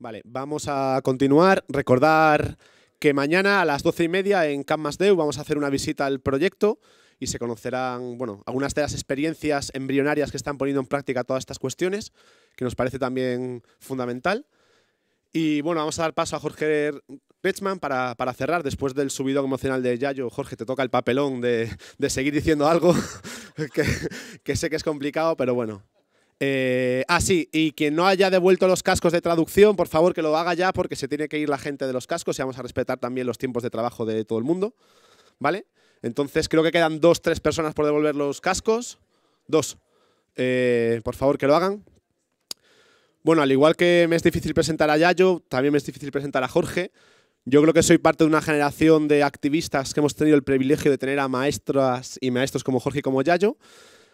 Vale, vamos a continuar. Recordar que mañana a las doce y media en CanmasDeu vamos a hacer una visita al proyecto y se conocerán bueno, algunas de las experiencias embrionarias que están poniendo en práctica todas estas cuestiones, que nos parece también fundamental. Y bueno, vamos a dar paso a Jorge Petsman para, para cerrar. Después del subido emocional de Yayo, Jorge, te toca el papelón de, de seguir diciendo algo que sé que es complicado, pero bueno, eh, ah, sí, y quien no haya devuelto los cascos de traducción, por favor que lo haga ya porque se tiene que ir la gente de los cascos y vamos a respetar también los tiempos de trabajo de todo el mundo. ¿Vale? Entonces creo que quedan dos, tres personas por devolver los cascos. Dos. Eh, por favor que lo hagan. Bueno, al igual que me es difícil presentar a Yayo, también me es difícil presentar a Jorge. Yo creo que soy parte de una generación de activistas que hemos tenido el privilegio de tener a maestras y maestros como Jorge y como Yayo.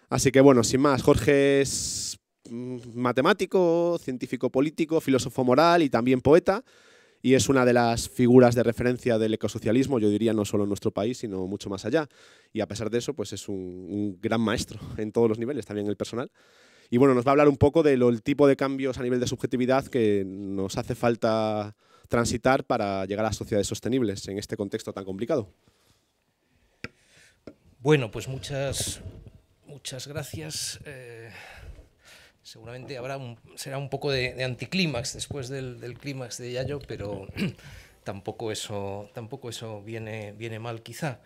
Así que bueno, sin más, Jorge es mm, matemático, científico político, filósofo moral y también poeta. Y es una de las figuras de referencia del ecosocialismo, yo diría no solo en nuestro país, sino mucho más allá. Y a pesar de eso, pues es un, gran maestro en todos los niveles, también en el personal. Y bueno, nos va a hablar un poco del tipo de cambios a nivel de subjetividad que nos hace falta transitar para llegar a sociedades sostenibles en este contexto tan complicado. Bueno, pues muchas, Muchas gracias. Eh, seguramente habrá será un poco de, anticlímax después del, clímax de Yayo, pero tampoco eso, tampoco eso viene, viene mal quizá.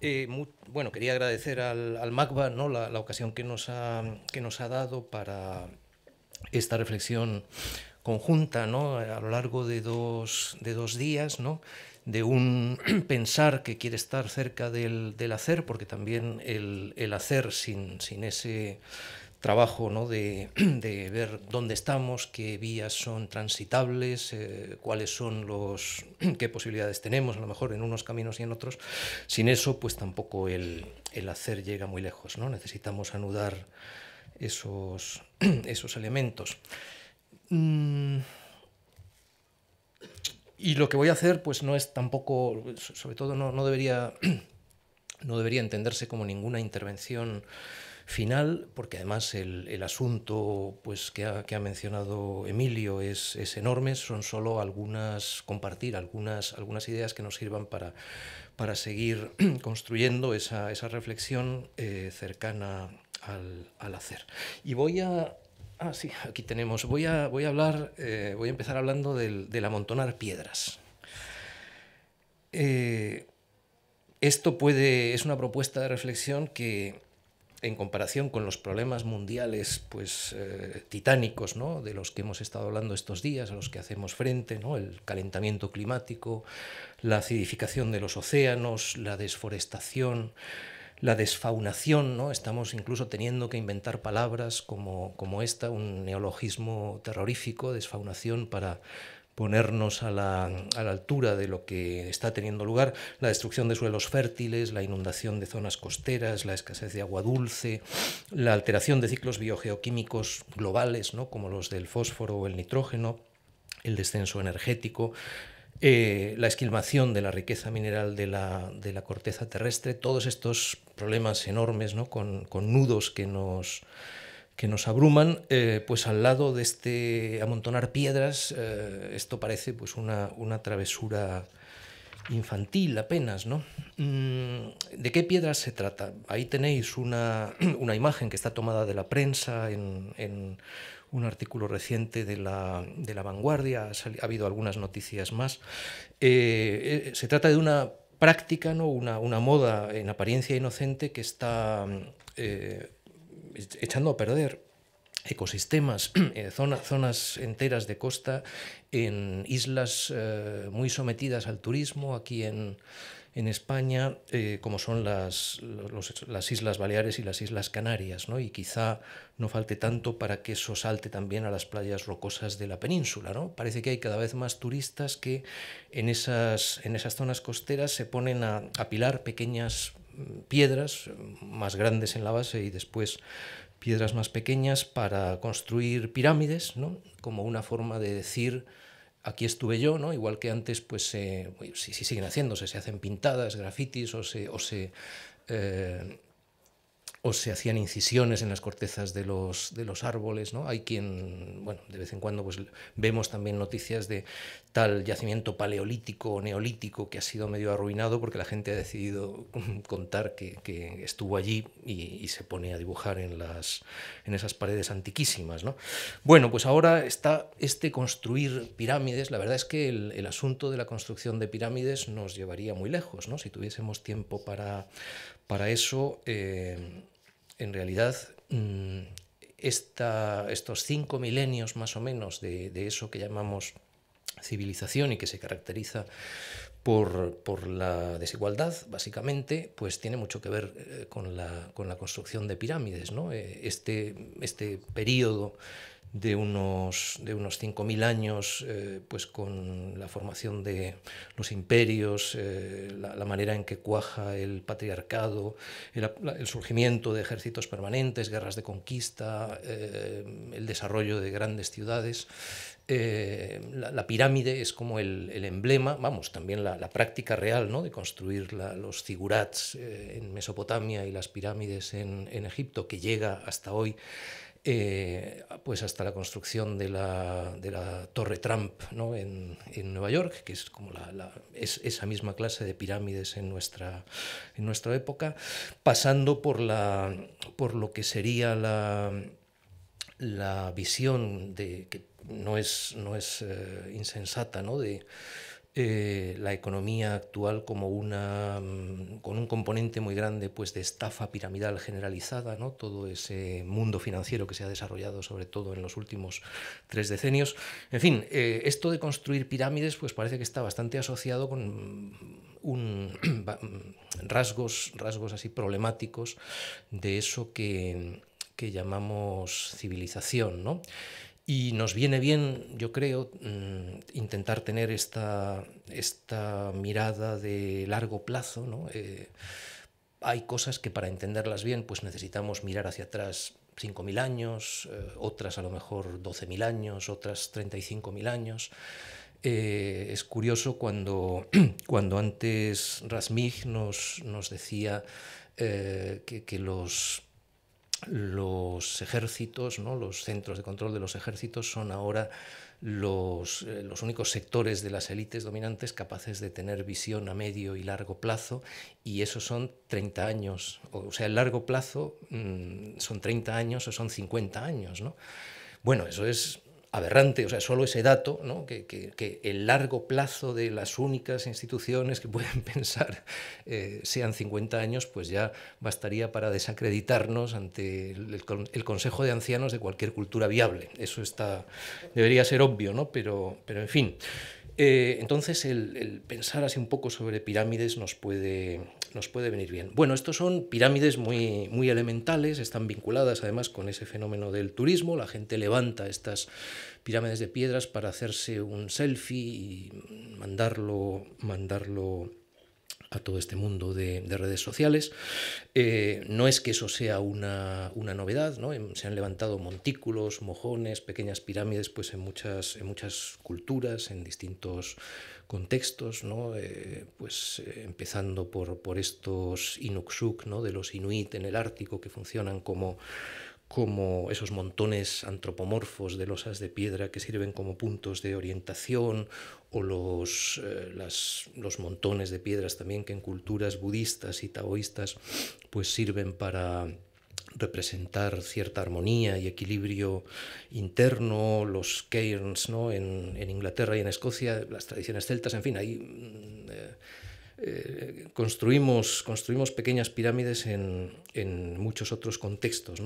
Eh, bueno, quería agradecer al, al MACBA ¿no? la, ocasión que nos, ha, que nos ha dado para esta reflexión conjunta a lo largo de dos, de dos días. ¿no? de un pensar que quiere estar cerca del, hacer, porque también el, hacer sin, sin, ese trabajo de, ver dónde estamos, qué vías son transitables, eh, cuáles son los, qué posibilidades tenemos, a lo mejor en unos caminos y en otros, sin eso pues tampoco el, hacer llega muy lejos, ¿no? necesitamos anudar esos, esos elementos. Mm, y lo que voy a hacer, pues no es tampoco, sobre todo no, no debería, no debería entenderse como ninguna intervención final, porque además el, el asunto pues, que, ha, que ha mencionado Emilio es, es, enorme, son solo algunas, compartir algunas, algunas ideas que nos sirvan para, para seguir construyendo esa, esa reflexión eh, cercana al, al, hacer. Y voy a Ah, sí, aquí tenemos. Voy a, voy a hablar, eh, voy a empezar hablando del, amontonar piedras. Eh, esto puede, es una propuesta de reflexión que, en comparación con los problemas mundiales, pues eh, titánicos, ¿no? De los que hemos estado hablando estos días, a los que hacemos frente, ¿no? El calentamiento climático, la acidificación de los océanos, la desforestación, la desfaunación, ¿no? estamos incluso teniendo que inventar palabras como, como esta, un neologismo terrorífico, desfaunación, para ponernos a la, altura de lo que está teniendo lugar, la destrucción de suelos fértiles, la inundación de zonas costeras, la escasez de agua dulce, la alteración de ciclos biogeoquímicos globales, ¿no? como los del fósforo o el nitrógeno, el descenso energético, eh, la esquilmación de la riqueza mineral de la, de la corteza terrestre, todos estos problemas enormes, ¿no? con, con nudos que nos, que nos abruman, eh, pues al lado de este amontonar piedras, eh, esto parece pues una, una, travesura infantil apenas, ¿no? Mm, ¿De qué piedras se trata? Ahí tenéis una, una imagen que está tomada de la prensa en, en un artículo reciente de la, de la Vanguardia, ha, habido algunas noticias más. Eh, se trata de una práctica, ¿no? una, una moda en apariencia inocente que está mm, eh, echando a perder ecosistemas, eh, zonas enteras de costa, en islas eh, muy sometidas al turismo, aquí en, en España, eh, como son las, las, Islas Baleares y las Islas Canarias, ¿no? y quizá no falte tanto para que eso salte también a las playas rocosas de la península. ¿no? Parece que hay cada vez más turistas que en esas, en esas zonas costeras se ponen a apilar pequeñas mm, piedras mm, más grandes en la base y después piedras más pequeñas para construir pirámides, ¿no? como una forma de decir aquí estuve yo, ¿no? Igual que antes, pues eh, si, siguen haciéndose, se hacen pintadas, grafitis o se, o se eh, o se hacían incisiones en las cortezas de los, de los árboles, ¿no? Hay quien, bueno, de vez en cuando pues, vemos también noticias de tal yacimiento paleolítico o neolítico que ha sido medio arruinado porque la gente ha decidido contar que, que estuvo allí y, se pone a dibujar en, las, en esas paredes antiquísimas, ¿no? Bueno, pues ahora está este construir pirámides. La verdad es que el, asunto de la construcción de pirámides nos llevaría muy lejos, ¿no? Si tuviésemos tiempo para, para eso... Eh, en realidad, mm, esta, estos cinco milenios más o menos de, eso que llamamos civilización y que se caracteriza por, la desigualdad, básicamente, pues tiene mucho que ver eh, con la, construcción de pirámides. ¿no? Eh, este, este periodo de unos, de unos 5.000 años, eh, pues con la formación de los imperios, eh, la, manera en que cuaja el patriarcado, el, surgimiento de ejércitos permanentes, guerras de conquista, eh, el desarrollo de grandes ciudades. La, pirámide es como el, emblema, vamos, también la, la, práctica real ¿no? de construir los figurats en Mesopotamia y las pirámides en, en Egipto, que llega hasta hoy eh, pues hasta la construcción de la, Torre Trump en, Nueva York, que es como esa misma clase de pirámides en nuestra, en nuestra época, pasando por, la, por lo que sería la, la visión de, que no es, no es eh, insensata, ¿no? de eh, la economía actual como una mm, con un componente muy grande pues de estafa piramidal generalizada no todo ese mundo financiero que se ha desarrollado sobre todo en los últimos tres decenios en fin eh, esto de construir pirámides pues parece que está bastante asociado con mm, un mm, rasgos rasgos así problemáticos de eso que llamamos civilización, ¿no? Y nos viene bien, yo creo, mm, intentar tener esta, esta mirada de largo plazo. Eh, hay cosas que para entenderlas bien pues necesitamos mirar hacia atrás 5.000 años, eh, otras a lo mejor 12.000 años, otras 35.000 años. Eh, es curioso cuando, cuando antes Rasmig nos, nos decía que los los ejércitos, ¿no? los centros de control de los ejércitos son ahora eh, los, únicos sectores de las élites dominantes capaces de tener visión a medio y largo plazo, y eso son 30 años, o, sea, el largo plazo mm, son 30 años o son 50 años, ¿no? Bueno, eso es aberrante, o sea, solo ese dato, ¿no? que, el largo plazo de las únicas instituciones que pueden pensar eh, sean 50 años, pues ya bastaría para desacreditarnos ante el, Consejo de Ancianos de cualquier cultura viable. Eso está, debería ser obvio, ¿no? pero, pero en fin. Eh, entonces, el, pensar así un poco sobre pirámides nos puede, nos puede venir bien. Bueno, estos son pirámides muy, muy elementales, están vinculadas además con ese fenómeno del turismo. La gente levanta estas pirámides de piedras para hacerse un selfie y mandarlo, mandarlo a todo este mundo de, redes sociales. Eh, no es que eso sea una, novedad, em, se han levantado montículos, mojones, pequeñas pirámides pues en, muchas, muchas culturas, en distintos contextos, eh, pues eh, empezando por, por estos Inuksuk ¿no? de los Inuit en el Ártico que funcionan como como esos montones antropomorfos de losas de piedra que sirven como puntos de orientación, o los, eh, los montones de piedras también que en culturas budistas y taoístas pues sirven para representar cierta armonía y equilibrio interno, los cairns ¿no? en, Inglaterra y en Escocia, las tradiciones celtas, en fin, ahí mm, eh, eh, construimos, construimos pequeñas pirámides en, en muchos otros contextos.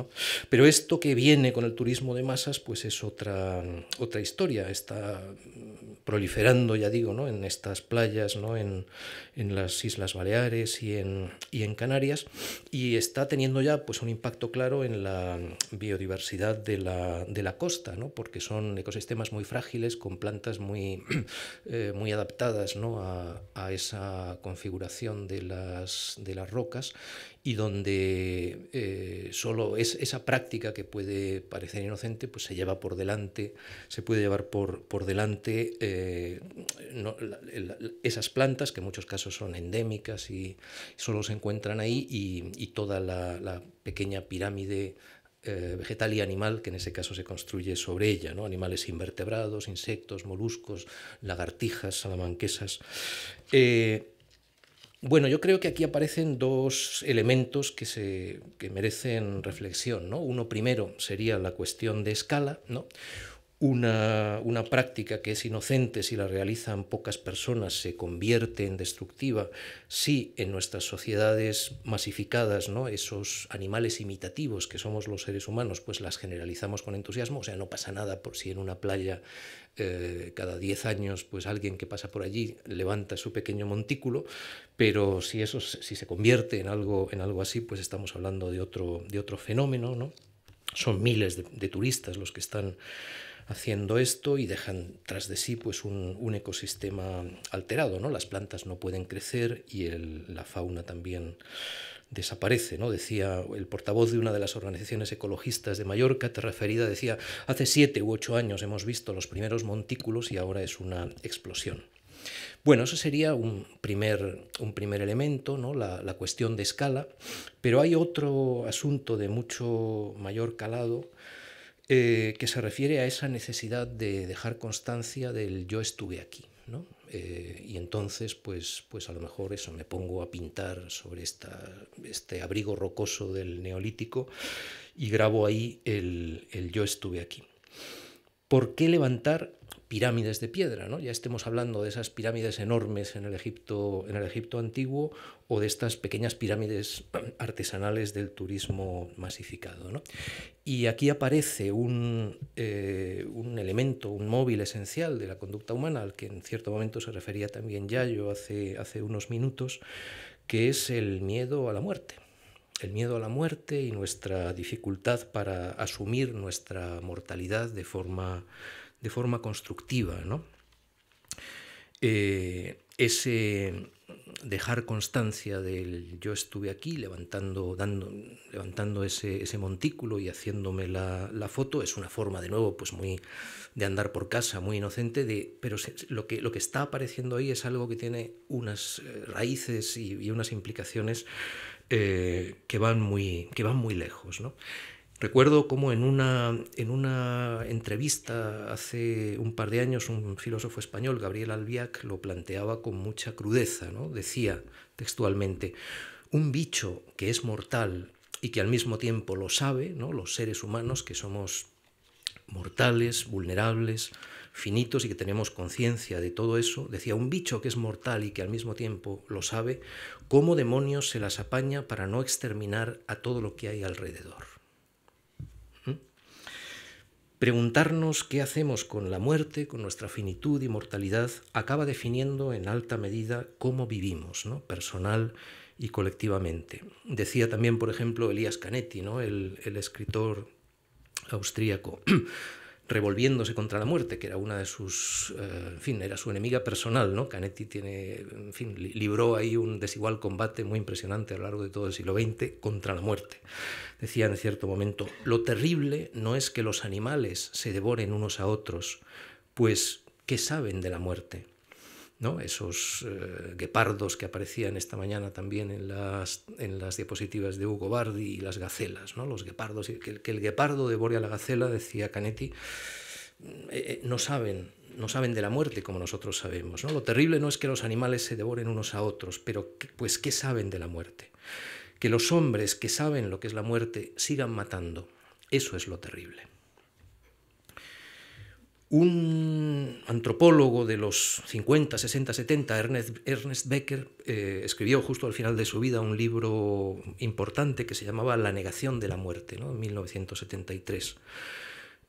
Pero esto que viene con el turismo de masas, pues es otra, otra historia, está proliferando, ya digo, ¿no? en estas playas, en, las Islas Baleares y en, en Canarias, y está teniendo ya pues, un impacto claro en la biodiversidad de la, costa, ¿no? porque son ecosistemas muy frágiles, con plantas muy, eh, muy adaptadas a, esa configuración de las, de las rocas y donde eh, solo es esa práctica que puede parecer inocente, pues se lleva por delante, se puede llevar por, por delante eh, esas plantas que en muchos casos son endémicas y solo se encuentran ahí y, toda la, pequeña pirámide eh, vegetal y animal que en ese caso se construye sobre ella, animales invertebrados, insectos, moluscos, lagartijas, salamanquesas. Bueno, yo creo que aquí aparecen dos elementos que, se, que merecen reflexión. ¿no? Uno primero sería la cuestión de escala. ¿no? Una, una, práctica que es inocente si la realizan pocas personas se convierte en destructiva si en nuestras sociedades masificadas ¿no? esos animales imitativos que somos los seres humanos pues las generalizamos con entusiasmo, o sea, no pasa nada por si en una playa eh, cada 10 años pues alguien que pasa por allí levanta su pequeño montículo, pero si eso si se convierte en algo, en algo así, pues estamos hablando de otro, de otro fenómeno, ¿no? Son miles de, turistas los que están haciendo esto y dejan tras de sí pues un, ecosistema alterado, ¿no? Las plantas no pueden crecer y la fauna también desaparece. ¿no? Decía el portavoz de una de las organizaciones ecologistas de Mallorca, te referida, decía, hace siete u ocho años hemos visto los primeros montículos y ahora es una explosión. Bueno, eso sería un primer, un primer elemento, ¿no? la, cuestión de escala, pero hay otro asunto de mucho mayor calado eh, que se refiere a esa necesidad de dejar constancia del yo estuve aquí. ¿no? Eh, y entonces, pues, pues a lo mejor eso, me pongo a pintar sobre esta, este abrigo rocoso del neolítico y grabo ahí el, el yo estuve aquí. ¿Por qué levantar pirámides de piedra, ¿no? ya estemos hablando de esas pirámides enormes en el Egipto, en el Egipto antiguo o de estas pequeñas pirámides artesanales del turismo masificado. Y aquí aparece un, eh, un elemento, un móvil esencial de la conducta humana, al que en cierto momento se refería también Yayo hace, hace unos minutos, que es el miedo a la muerte el miedo a la muerte y nuestra dificultad para asumir nuestra mortalidad de forma, de forma constructiva. ¿no? Eh, ese dejar constancia del yo estuve aquí levantando, dando, levantando ese, ese montículo y haciéndome la, foto es una forma de nuevo pues muy de andar por casa muy inocente de pero lo, que, lo que está apareciendo ahí es algo que tiene unas eh, raíces y, unas implicaciones eh, que van muy que van muy lejos ¿no? Recuerdo como en una, en una entrevista hace un par de años un filósofo español, Gabriel Albiac, lo planteaba con mucha crudeza. ¿no? Decía textualmente, un bicho que es mortal y que al mismo tiempo lo sabe, ¿no? los seres humanos que somos mortales, vulnerables, finitos y que tenemos conciencia de todo eso, decía un bicho que es mortal y que al mismo tiempo lo sabe, ¿cómo demonios se las apaña para no exterminar a todo lo que hay alrededor? Preguntarnos qué hacemos con la muerte, con nuestra finitud y mortalidad, acaba definiendo en alta medida cómo vivimos, ¿no? personal y colectivamente. Decía también, por ejemplo, Elías Canetti, ¿no? el, el escritor austríaco, revolviéndose contra la muerte, que era una de sus, eh, en fin, era su enemiga personal, ¿no? Canetti tiene, libró ahí un desigual combate muy impresionante a lo largo de todo el siglo XX contra la muerte. Decía en cierto momento, lo terrible no es que los animales se devoren unos a otros, pues, ¿qué saben de la muerte? ¿no? esos eh, guepardos que aparecían esta mañana también en las, en diapositivas de Hugo Bardi y las gacelas, ¿no? los guepardos, que, el guepardo devore a la gacela, decía Canetti, mm, eh, eh, no saben no saben de la muerte como nosotros sabemos. ¿no? Lo terrible no es que los animales se devoren unos a otros, pero pues ¿qué saben de la muerte? Que los hombres que saben lo que es la muerte sigan matando. Eso es lo terrible. Un antropólogo de los 50, 60, 70, Ernest, Becker, eh, escribió justo al final de su vida un libro importante que se llamaba La negación de la muerte, en 1973.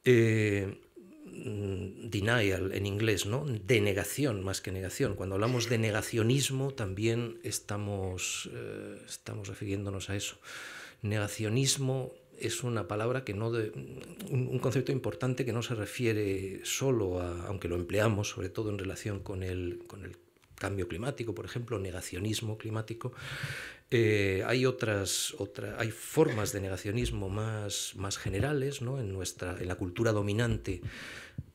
Eh, mm, denial en inglés, ¿no? Denegación más que negación. Cuando hablamos de negacionismo también estamos, eh, estamos refiriéndonos a eso. Negacionismo es una palabra que no un, concepto importante que no se refiere solo a, aunque lo empleamos sobre todo en relación con el, cambio climático, por ejemplo, negacionismo climático. Eh, hay otras, otra, hay formas de negacionismo más, más generales, En nuestra, en la cultura dominante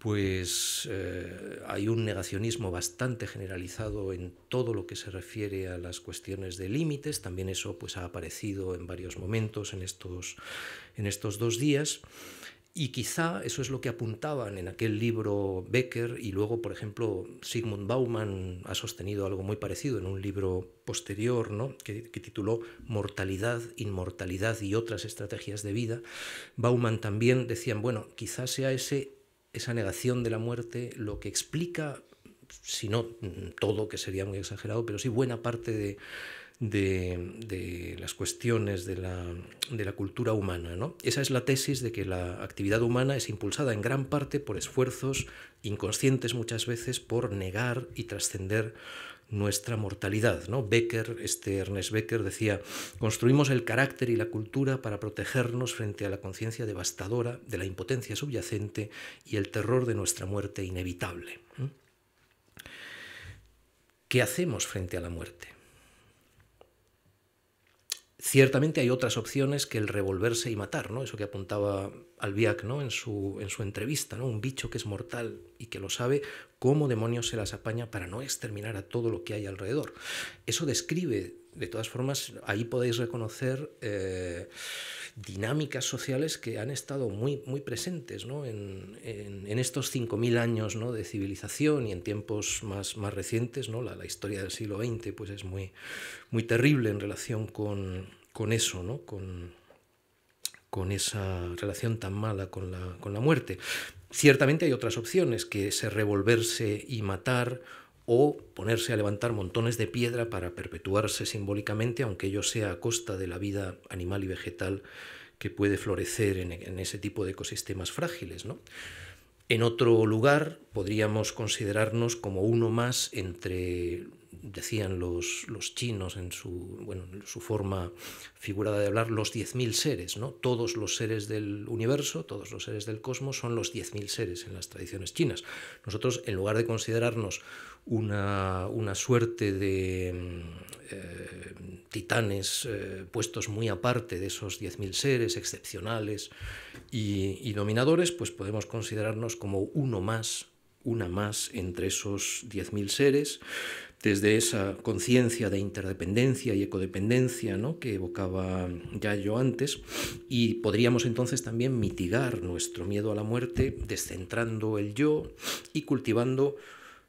pues eh, hay un negacionismo bastante generalizado en todo lo que se refiere a las cuestiones de límites, también eso pues, ha aparecido en varios momentos en estos, en estos dos días, y quizá eso es lo que apuntaban en aquel libro Becker y luego, por ejemplo, Sigmund baumann ha sostenido algo muy parecido en un libro posterior ¿no? que, tituló Mortalidad, Inmortalidad y otras estrategias de vida. Bauman también decían, bueno, quizá sea ese esa negación de la muerte lo que explica, si no todo, que sería muy exagerado, pero sí buena parte de, las cuestiones de la, de la cultura humana. ¿no? Esa es la tesis de que la actividad humana es impulsada en gran parte por esfuerzos inconscientes muchas veces por negar y trascender nuestra mortalidad. ¿no? Becker, este Ernest Becker, decía, construimos el carácter y la cultura para protegernos frente a la conciencia devastadora de la impotencia subyacente y el terror de nuestra muerte inevitable. ¿Qué hacemos frente a la muerte? Ciertamente hay otras opciones que el revolverse y matar, ¿no? Eso que apuntaba Albiac ¿no? en, su, en su entrevista, ¿no? Un bicho que es mortal y que lo sabe, cómo demonios se las apaña para no exterminar a todo lo que hay alrededor. Eso describe de todas formas, ahí podéis reconocer eh, dinámicas sociales que han estado muy, muy presentes ¿no? en, en, estos 5.000 años ¿no? de civilización y en tiempos más, más recientes. ¿no? La, historia del siglo XX pues es muy, muy terrible en relación con, eso, ¿no? con, con esa relación tan mala con la, con la muerte. Ciertamente hay otras opciones, que es revolverse y matar o ponerse a levantar montones de piedra para perpetuarse simbólicamente, aunque ello sea a costa de la vida animal y vegetal que puede florecer en, ese tipo de ecosistemas frágiles. En otro lugar, podríamos considerarnos como uno más entre, decían los, los chinos en su, su forma figurada de hablar, los 10.000 seres. ¿no? Todos los seres del universo, todos los seres del cosmos son los 10.000 seres en las tradiciones chinas. Nosotros, en lugar de considerarnos una, una suerte de mm, eh, titanes eh, puestos muy aparte de esos 10.000 seres excepcionales y, dominadores, pues podemos considerarnos como uno más una más entre esos 10.000 seres, desde esa conciencia de interdependencia y ecodependencia ¿no? que evocaba ya yo antes, y podríamos entonces también mitigar nuestro miedo a la muerte descentrando el yo y cultivando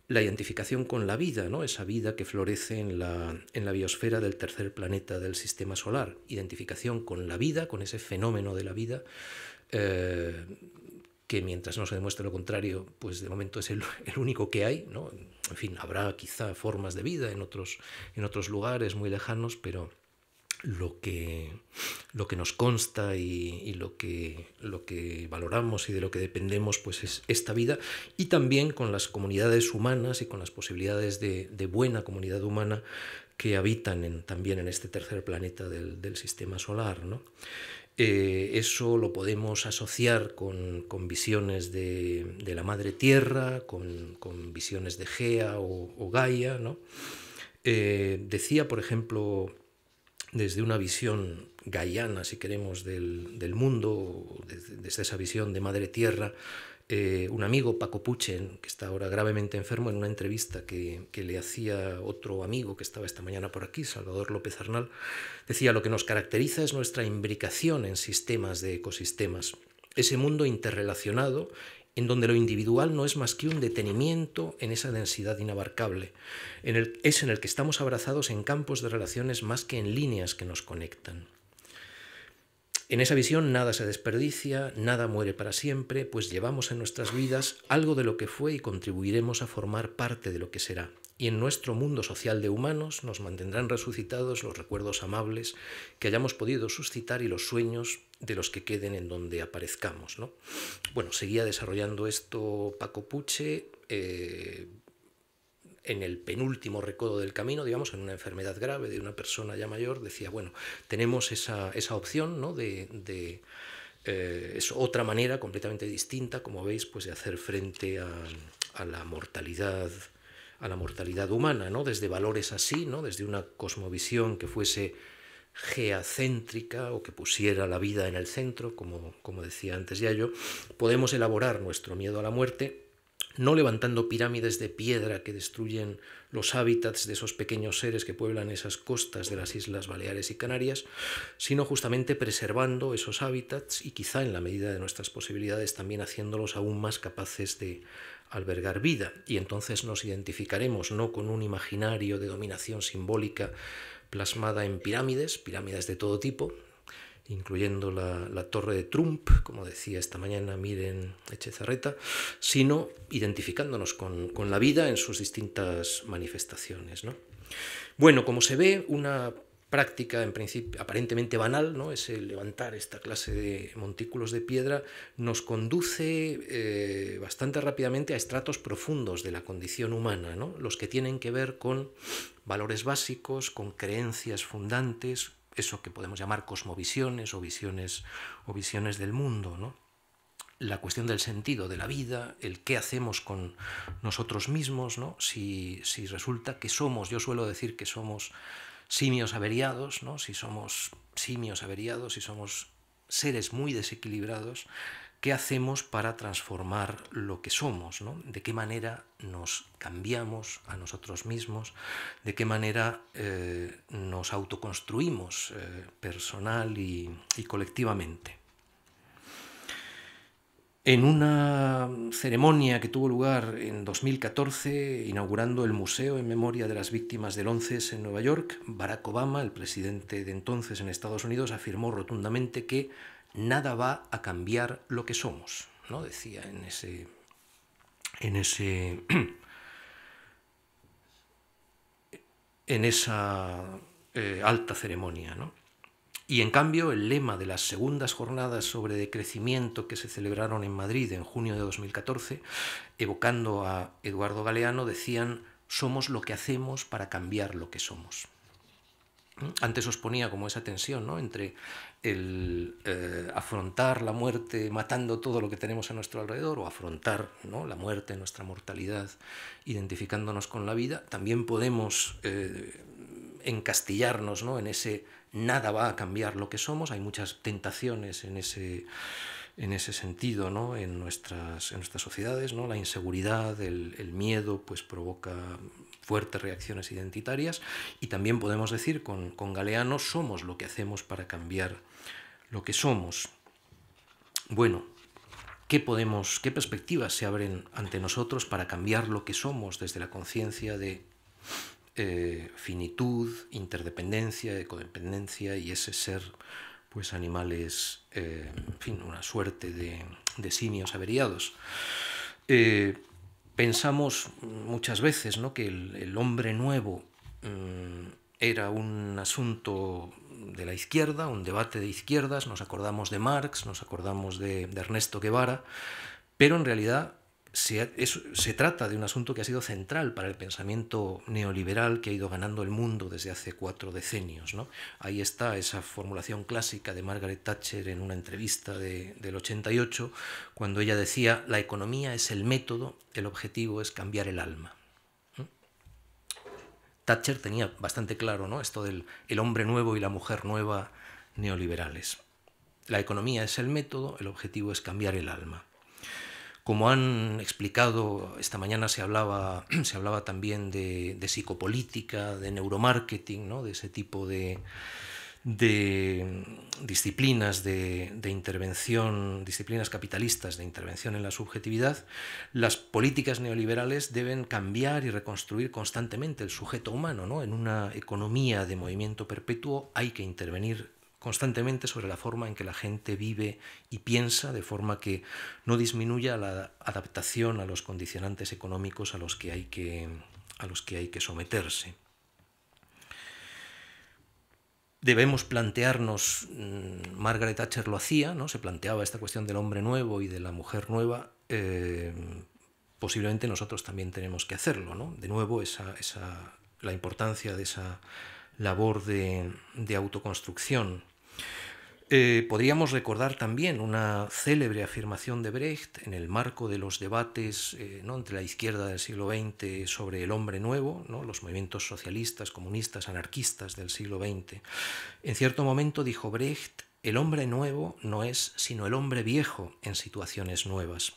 la identificación con la vida, ¿no? esa vida que florece en la, en la biosfera del tercer planeta del sistema solar, identificación con la vida, con ese fenómeno de la vida, eh, que mientras no se demuestre lo contrario, pues de momento es el, único que hay, ¿no? En fin, habrá quizá formas de vida en otros, en otros lugares muy lejanos, pero lo que, lo que nos consta y, lo, que, lo que valoramos y de lo que dependemos pues es esta vida y también con las comunidades humanas y con las posibilidades de, buena comunidad humana que habitan en, también en este tercer planeta del, sistema solar. ¿no? Eh, eso lo podemos asociar con, visiones de, la madre tierra, con, visiones de Gea o, Gaia. Eh, decía, por ejemplo, desde una visión gaiana, si queremos, del, mundo, desde, esa visión de madre tierra. Eh, un amigo, Paco Puchen, que está ahora gravemente enfermo, en una entrevista que, que, le hacía otro amigo que estaba esta mañana por aquí, Salvador López Arnal, decía, lo que nos caracteriza es nuestra imbricación en sistemas de ecosistemas. Ese mundo interrelacionado en donde lo individual no es más que un detenimiento en esa densidad inabarcable. es en el que estamos abrazados en campos de relaciones más que en líneas que nos conectan. En esa visión nada se desperdicia, nada muere para siempre, pues llevamos en nuestras vidas algo de lo que fue y contribuiremos a formar parte de lo que será y en nuestro mundo social de humanos nos mantendrán resucitados los recuerdos amables que hayamos podido suscitar y los sueños de los que queden en donde aparezcamos. ¿no? Bueno, seguía desarrollando esto Paco Puche. Eh, en el penúltimo recodo del camino, digamos, en una enfermedad grave de una persona ya mayor, decía, bueno, tenemos esa, opción, ¿no? De, eh, es otra manera completamente distinta, como veis, pues de hacer frente a, a la mortalidad a la mortalidad humana, ¿no? desde valores así, ¿no? desde una cosmovisión que fuese geacéntrica o que pusiera la vida en el centro, como, como decía antes ya yo, podemos elaborar nuestro miedo a la muerte no levantando pirámides de piedra que destruyen los hábitats de esos pequeños seres que pueblan esas costas de las Islas Baleares y Canarias, sino justamente preservando esos hábitats y quizá en la medida de nuestras posibilidades también haciéndolos aún más capaces de albergar vida. Y entonces nos identificaremos no con un imaginario de dominación simbólica plasmada en pirámides, pirámides de todo tipo, incluyendo la, torre de Trump, como decía esta mañana Miren Echezarreta, sino identificándonos con, con la vida en sus distintas manifestaciones. ¿no? Bueno, como se ve, una práctica en principio aparentemente banal, ¿no? ese levantar esta clase de montículos de piedra, nos conduce eh, bastante rápidamente a estratos profundos de la condición humana, ¿no? los que tienen que ver con valores básicos, con creencias fundantes, eso que podemos llamar cosmovisiones o visiones, o visiones del mundo. ¿no? la cuestión del sentido de la vida, el qué hacemos con nosotros mismos, ¿no? si, si resulta que somos, yo suelo decir que somos simios averiados, si somos simios averiados, si somos seres muy desequilibrados, ¿qué hacemos para transformar lo que somos? ¿De qué manera nos cambiamos a nosotros mismos? ¿De qué manera eh, nos autoconstruimos eh, personal y colectivamente? en una ceremonia que tuvo lugar en 2014, inaugurando el Museo en Memoria de las Víctimas del 11 en Nueva York, Barack Obama, el presidente de entonces en Estados Unidos, afirmó rotundamente que nada va a cambiar lo que somos, ¿no? decía en ese, en ese en esa eh, alta ceremonia, ¿no? Y en cambio, el lema de las segundas jornadas sobre decrecimiento que se celebraron en Madrid en junio de 2014, evocando a Eduardo Galeano, decían, somos lo que hacemos para cambiar lo que somos. ¿Mm? Antes os ponía como esa tensión entre el eh, afrontar la muerte matando todo lo que tenemos a nuestro alrededor o afrontar ¿no? la muerte, nuestra mortalidad, identificándonos con la vida. También podemos eh, encastillarnos ¿no? en ese nada va a cambiar lo que somos, hay muchas tentaciones en ese, en ese sentido ¿no? en, nuestras, en nuestras sociedades, ¿no? la inseguridad, el, miedo, pues provoca fuertes reacciones identitarias y también podemos decir con, con Galeano somos lo que hacemos para cambiar lo que somos. Bueno, ¿Qué, podemos, ¿Qué perspectivas se abren ante nosotros para cambiar lo que somos desde la conciencia de eh, finitud, interdependencia, ecodependencia y ese ser pues animales, eh, fin, una suerte de, simios averiados. Eh, pensamos muchas veces ¿no? que el, hombre nuevo mm, era un asunto de la izquierda, un debate de izquierdas, nos acordamos de Marx, nos acordamos de, de Ernesto Guevara, pero en realidad se, trata de un asunto que ha sido central para el pensamiento neoliberal que ha ido ganando el mundo desde hace cuatro decenios. Ahí está esa formulación clásica de Margaret Thatcher en una entrevista de, del 88, cuando ella decía, la economía es el método, el objetivo es cambiar el alma. ¿Mm? Thatcher tenía bastante claro ¿no? esto del el hombre nuevo y la mujer nueva neoliberales. La economía es el método, el objetivo es cambiar el alma. Como han explicado, esta mañana se hablaba, se hablaba también de, psicopolítica, de neuromarketing, ¿no? de ese tipo de, mm, disciplinas de, de, intervención, disciplinas capitalistas de intervención en la subjetividad, las políticas neoliberales deben cambiar y reconstruir constantemente el sujeto humano. ¿no? En una economía de movimiento perpetuo hay que intervenir constantemente sobre la forma en que la gente vive y piensa, de forma que no disminuya la adaptación a los condicionantes económicos a los que hay que, a los que, hay que someterse. Debemos plantearnos, mm, Margaret Thatcher lo hacía, ¿no? se planteaba esta cuestión del hombre nuevo y de la mujer nueva, eh, posiblemente nosotros también tenemos que hacerlo. ¿no? De nuevo, esa, la importancia de esa labor de, de autoconstrucción eh, podríamos recordar también una célebre afirmación de Brecht en el marco de los debates eh, ¿no? entre la izquierda del siglo XX sobre el hombre nuevo, los movimientos socialistas, comunistas, anarquistas del siglo XX. En cierto momento dijo Brecht, el hombre nuevo no es sino el hombre viejo en situaciones nuevas.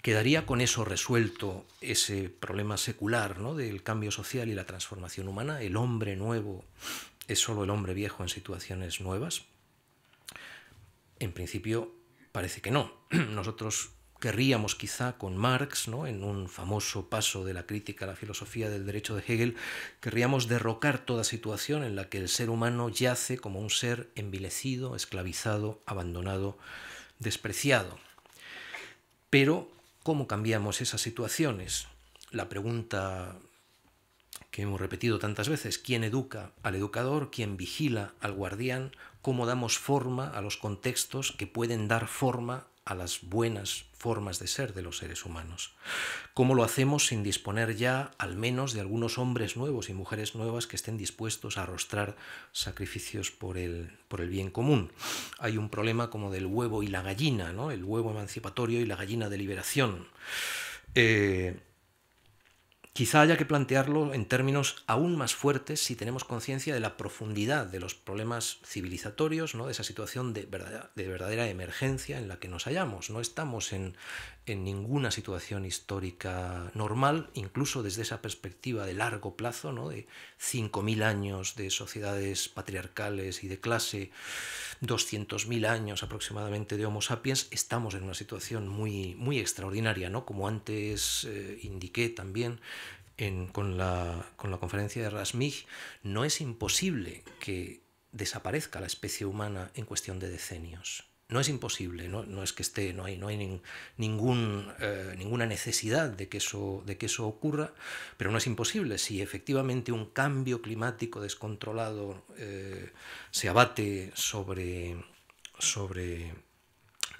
Quedaría con eso resuelto ese problema secular ¿no? del cambio social y la transformación humana, el hombre nuevo ¿Es solo el hombre viejo en situaciones nuevas? En principio parece que no. Nosotros querríamos quizá con Marx, ¿no? en un famoso paso de la crítica a la filosofía del derecho de Hegel, querríamos derrocar toda situación en la que el ser humano yace como un ser envilecido, esclavizado, abandonado, despreciado. Pero, ¿cómo cambiamos esas situaciones? La pregunta hemos repetido tantas veces, quién educa al educador, quién vigila al guardián, cómo damos forma a los contextos que pueden dar forma a las buenas formas de ser de los seres humanos. ¿Cómo lo hacemos sin disponer ya al menos de algunos hombres nuevos y mujeres nuevas que estén dispuestos a arrostrar sacrificios por el, por el bien común? Hay un problema como del huevo y la gallina, el huevo emancipatorio y la gallina de liberación. Eh, Quizá haya que plantearlo en términos aún más fuertes si tenemos conciencia de la profundidad de los problemas civilizatorios, ¿no? de esa situación de verdadera, de verdadera emergencia en la que nos hallamos. No estamos en, en ninguna situación histórica normal, incluso desde esa perspectiva de largo plazo, ¿no? de 5.000 años de sociedades patriarcales y de clase, 200.000 años aproximadamente de Homo sapiens, estamos en una situación muy, muy extraordinaria, ¿no? como antes eh, indiqué también. En, con, la, con la conferencia de Rasmich, no es imposible que desaparezca la especie humana en cuestión de decenios no es imposible, no, es que esté, no hay, no hay ningún, eh, ninguna necesidad de que, eso, de que eso ocurra, pero no es imposible. Si efectivamente un cambio climático descontrolado eh, se abate sobre, sobre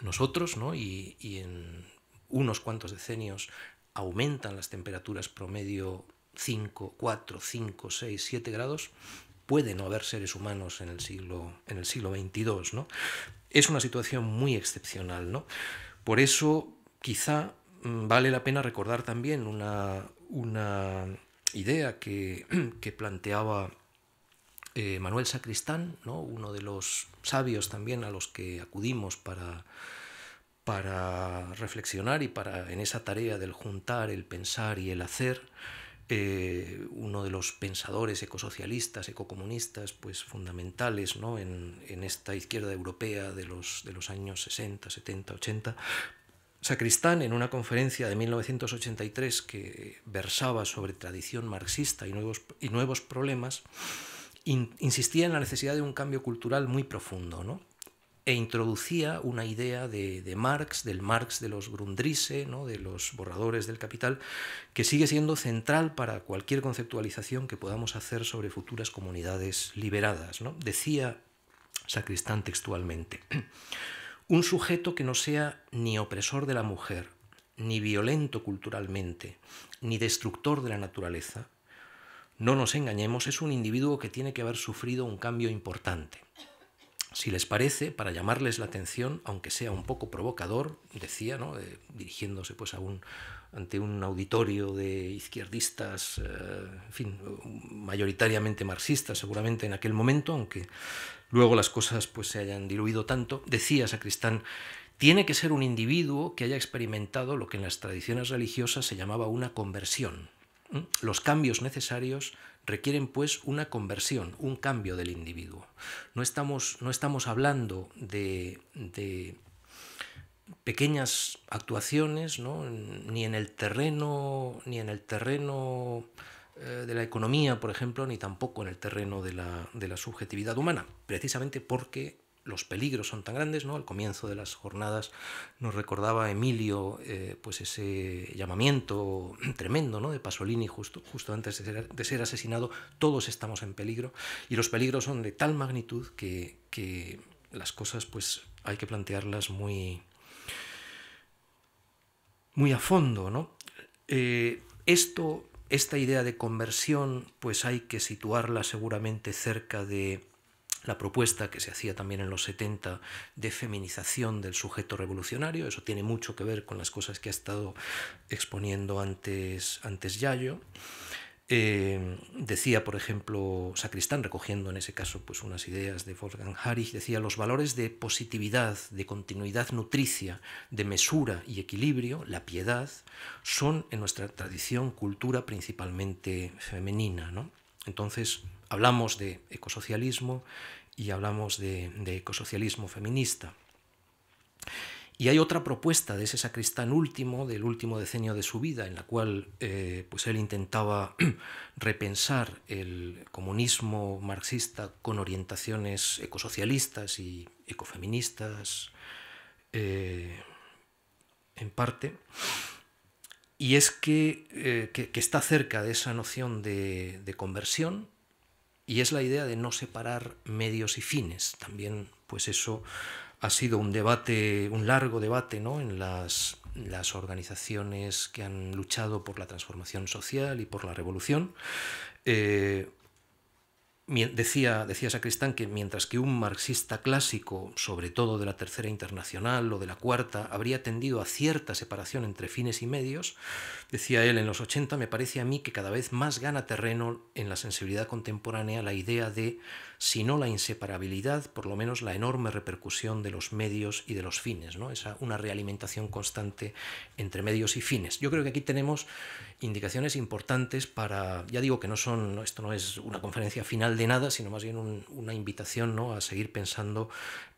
nosotros y, en unos cuantos decenios aumentan las temperaturas promedio 5, 4, 5, 6, 7 grados, puede no haber seres humanos en el siglo, en el siglo XXII, ¿no? es una situación muy excepcional. ¿no? Por eso quizá mm, vale la pena recordar también una, una idea que, planteaba eh, Manuel Sacristán, ¿no? uno de los sabios también a los que acudimos para, para reflexionar y para en esa tarea del juntar el pensar y el hacer, eh, uno de los pensadores ecosocialistas, ecocomunistas, pues fundamentales ¿no? en, esta izquierda europea de los, de los años 60, 70, 80. Sacristán, en una conferencia de 1983 que versaba sobre tradición marxista y nuevos, y nuevos problemas, insistía en la necesidad de un cambio cultural muy profundo, ¿no? e introducía una idea de, Marx, del Marx de los Grundrisse, de los borradores del Capital, que sigue siendo central para cualquier conceptualización que podamos hacer sobre futuras comunidades liberadas. ¿no? Decía Sacristán textualmente, un sujeto que no sea ni opresor de la mujer, ni violento culturalmente, ni destructor de la naturaleza, no nos engañemos, es un individuo que tiene que haber sufrido un cambio importante si les parece, para llamarles la atención, aunque sea un poco provocador, decía, eh, dirigiéndose pues a un, ante un auditorio de izquierdistas, eh, en fin, mayoritariamente marxistas seguramente en aquel momento, aunque luego las cosas pues se hayan diluido tanto, decía Sacristán, tiene que ser un individuo que haya experimentado lo que en las tradiciones religiosas se llamaba una conversión, los cambios necesarios requieren pues una conversión, un cambio del individuo. No estamos, no estamos hablando de, pequeñas actuaciones, ni en el terreno, ni en el terreno eh, de la economía, por ejemplo, ni tampoco en el terreno de la, de la subjetividad humana, precisamente porque los peligros son tan grandes, ¿no? Al comienzo de las jornadas nos recordaba Emilio eh, pues ese llamamiento tremendo, ¿no? De Pasolini justo, justo antes de ser, asesinado, todos estamos en peligro y los peligros son de tal magnitud que, que las cosas pues hay que plantearlas muy, muy a fondo, ¿no? Eh, esto, esta idea de conversión, pues hay que situarla seguramente cerca de la propuesta que se hacía también en los 70 de feminización del sujeto revolucionario, eso tiene mucho que ver con las cosas que ha estado exponiendo antes, antes Yayo. Eh, decía, por ejemplo, Sacristán, recogiendo en ese caso pues, unas ideas de Wolfgang Harich, decía los valores de positividad, de continuidad nutricia, de mesura y equilibrio, la piedad, son en nuestra tradición, cultura principalmente femenina. Entonces, hablamos de ecosocialismo, y hablamos de, ecosocialismo feminista. Y hay otra propuesta de ese sacristán último, del último decenio de su vida, en la cual eh, pues él intentaba repensar el comunismo marxista con orientaciones ecosocialistas y ecofeministas, eh, en parte. Y es eh, que, está cerca de esa noción de conversión, y es la idea de no separar medios y fines. También, pues eso ha sido un debate, un largo debate, ¿no? En las, las organizaciones que han luchado por la transformación social y por la revolución. Eh, decía, decía Sacristán que mientras que un marxista clásico, sobre todo de la tercera internacional o de la cuarta, habría tendido a cierta separación entre fines y medios, Decía él, en los 80 me parece a mí que cada vez más gana terreno en la sensibilidad contemporánea la idea de, si no la inseparabilidad, por lo menos la enorme repercusión de los medios y de los fines, ¿no? Esa, una realimentación constante entre medios y fines. Yo creo que aquí tenemos indicaciones importantes para, ya digo que no son, esto no es una conferencia final de nada, sino más bien una invitación ¿no? a seguir pensando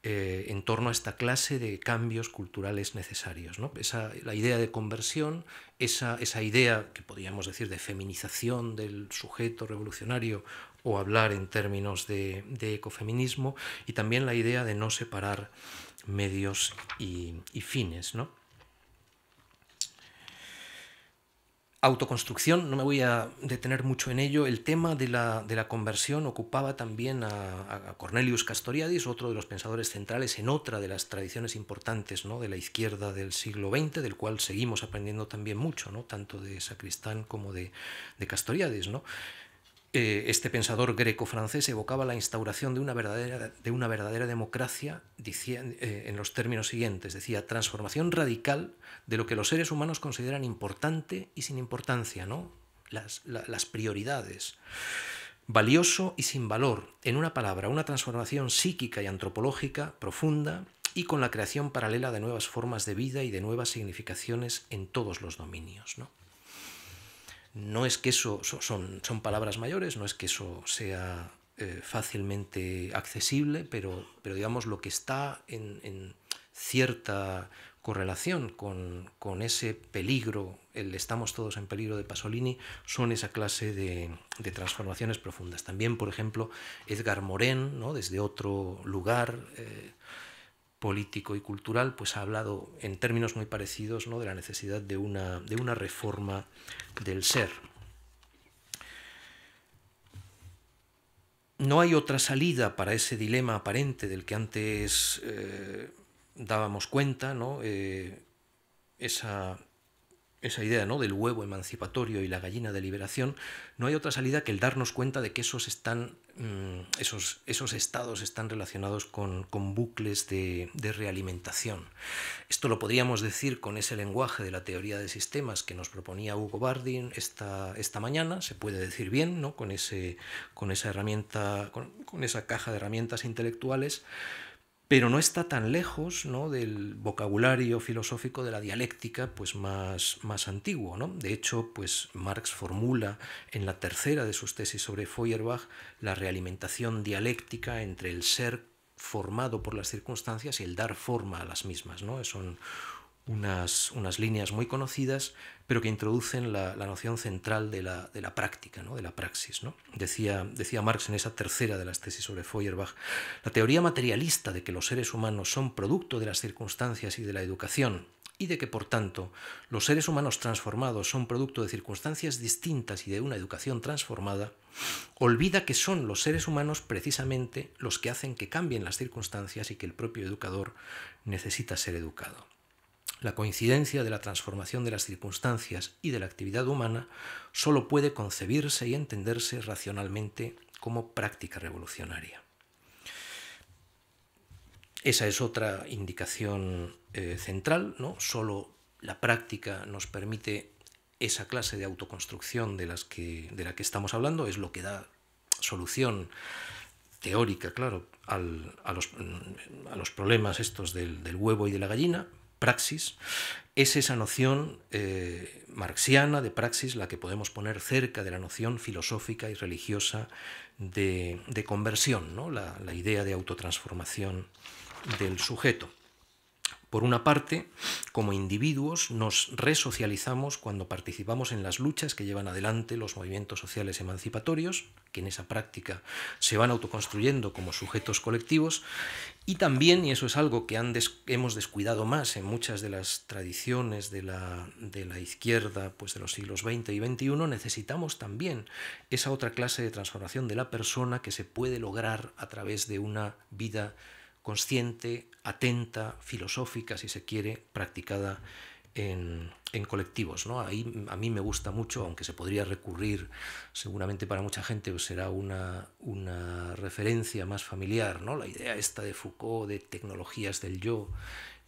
eh, en torno a esta clase de cambios culturales necesarios. ¿no? Esa, la idea de conversión, esa, idea que podríamos decir de feminización del sujeto revolucionario o hablar en términos de, ecofeminismo, y también la idea de no separar medios y, y fines. ¿no? autoconstrucción, no me voy a detener mucho en ello, el tema de la, de la conversión ocupaba también a, Cornelius Castoriadis, otro de los pensadores centrales en otra de las tradiciones importantes ¿no? de la izquierda del siglo XX, del cual seguimos aprendiendo también mucho, ¿no? tanto de Sacristán como de, de Castoriadis. ¿no? Eh, este pensador greco-francés evocaba la instauración de una verdadera, de una verdadera democracia eh, en los términos siguientes. Decía, transformación radical de lo que los seres humanos consideran importante y sin importancia, ¿no? las, las prioridades valioso y sin valor, en una palabra, una transformación psíquica y antropológica profunda y con la creación paralela de nuevas formas de vida y de nuevas significaciones en todos los dominios. ¿no? No es que eso son, son palabras mayores, no es que eso sea eh, fácilmente accesible, pero, pero digamos lo que está en, cierta correlación con, ese peligro, el estamos todos en peligro de Pasolini, son esa clase de, transformaciones profundas. También, por ejemplo, Edgar Morén, ¿no? desde otro lugar, eh, político y cultural, pues ha hablado en términos muy parecidos ¿no? de la necesidad de una, de una reforma del ser. No hay otra salida para ese dilema aparente del que antes eh, dábamos cuenta, ¿no? Eh, esa esa idea ¿no? del huevo emancipatorio y la gallina de liberación, no hay otra salida que el darnos cuenta de que esos, están, mm, esos, esos estados están relacionados con, bucles de, realimentación. Esto lo podríamos decir con ese lenguaje de la teoría de sistemas que nos proponía Hugo Bardin esta, esta mañana, se puede decir bien, ¿no? con, ese, con esa herramienta, con esa caja de herramientas intelectuales pero no está tan lejos del vocabulario filosófico de la dialéctica pues más, más antiguo. ¿no? De hecho, pues Marx formula en la tercera de sus tesis sobre Feuerbach la realimentación dialéctica entre el ser formado por las circunstancias y el dar forma a las mismas. ¿no? unas, líneas muy conocidas, pero que introducen la, noción central de la, práctica, ¿no? de la praxis. decía Marx en esa tercera de las tesis sobre Feuerbach, la teoría materialista de que los seres humanos son producto de las circunstancias y de la educación, y de que, por tanto, los seres humanos transformados son producto de circunstancias distintas y de una educación transformada, olvida que son los seres humanos precisamente los que hacen que cambien las circunstancias y que el propio educador necesita ser educado. La coincidencia de la transformación de las circunstancias y de la actividad humana solo puede concebirse y entenderse racionalmente como práctica revolucionaria. Esa es otra indicación eh, central, ¿no? Solo la práctica nos permite esa clase de autoconstrucción de, las que, de la que estamos hablando, es lo que da solución teórica, claro, mm, a, los, problemas estos del, del huevo y de la gallina, praxis, es esa noción eh, marxiana de praxis la que podemos poner cerca de la noción filosófica y religiosa de, conversión, ¿no? la idea de autotransformación del sujeto. Por una parte, como individuos nos resocializamos cuando participamos en las luchas que llevan adelante los movimientos sociales emancipatorios, que en esa práctica se van autoconstruyendo como sujetos colectivos, y también, y eso es algo que hemos descuidado más en muchas de las tradiciones de la, izquierda pues de los siglos XX y XXI, necesitamos también esa otra clase de transformación de la persona que se puede lograr a través de una vida consciente, atenta, filosófica, si se quiere, practicada en, colectivos. ¿no? Ahí, a mí me gusta mucho, aunque se podría recurrir, seguramente para mucha gente pues será una, una referencia más familiar, ¿no? la idea esta de Foucault, de tecnologías del yo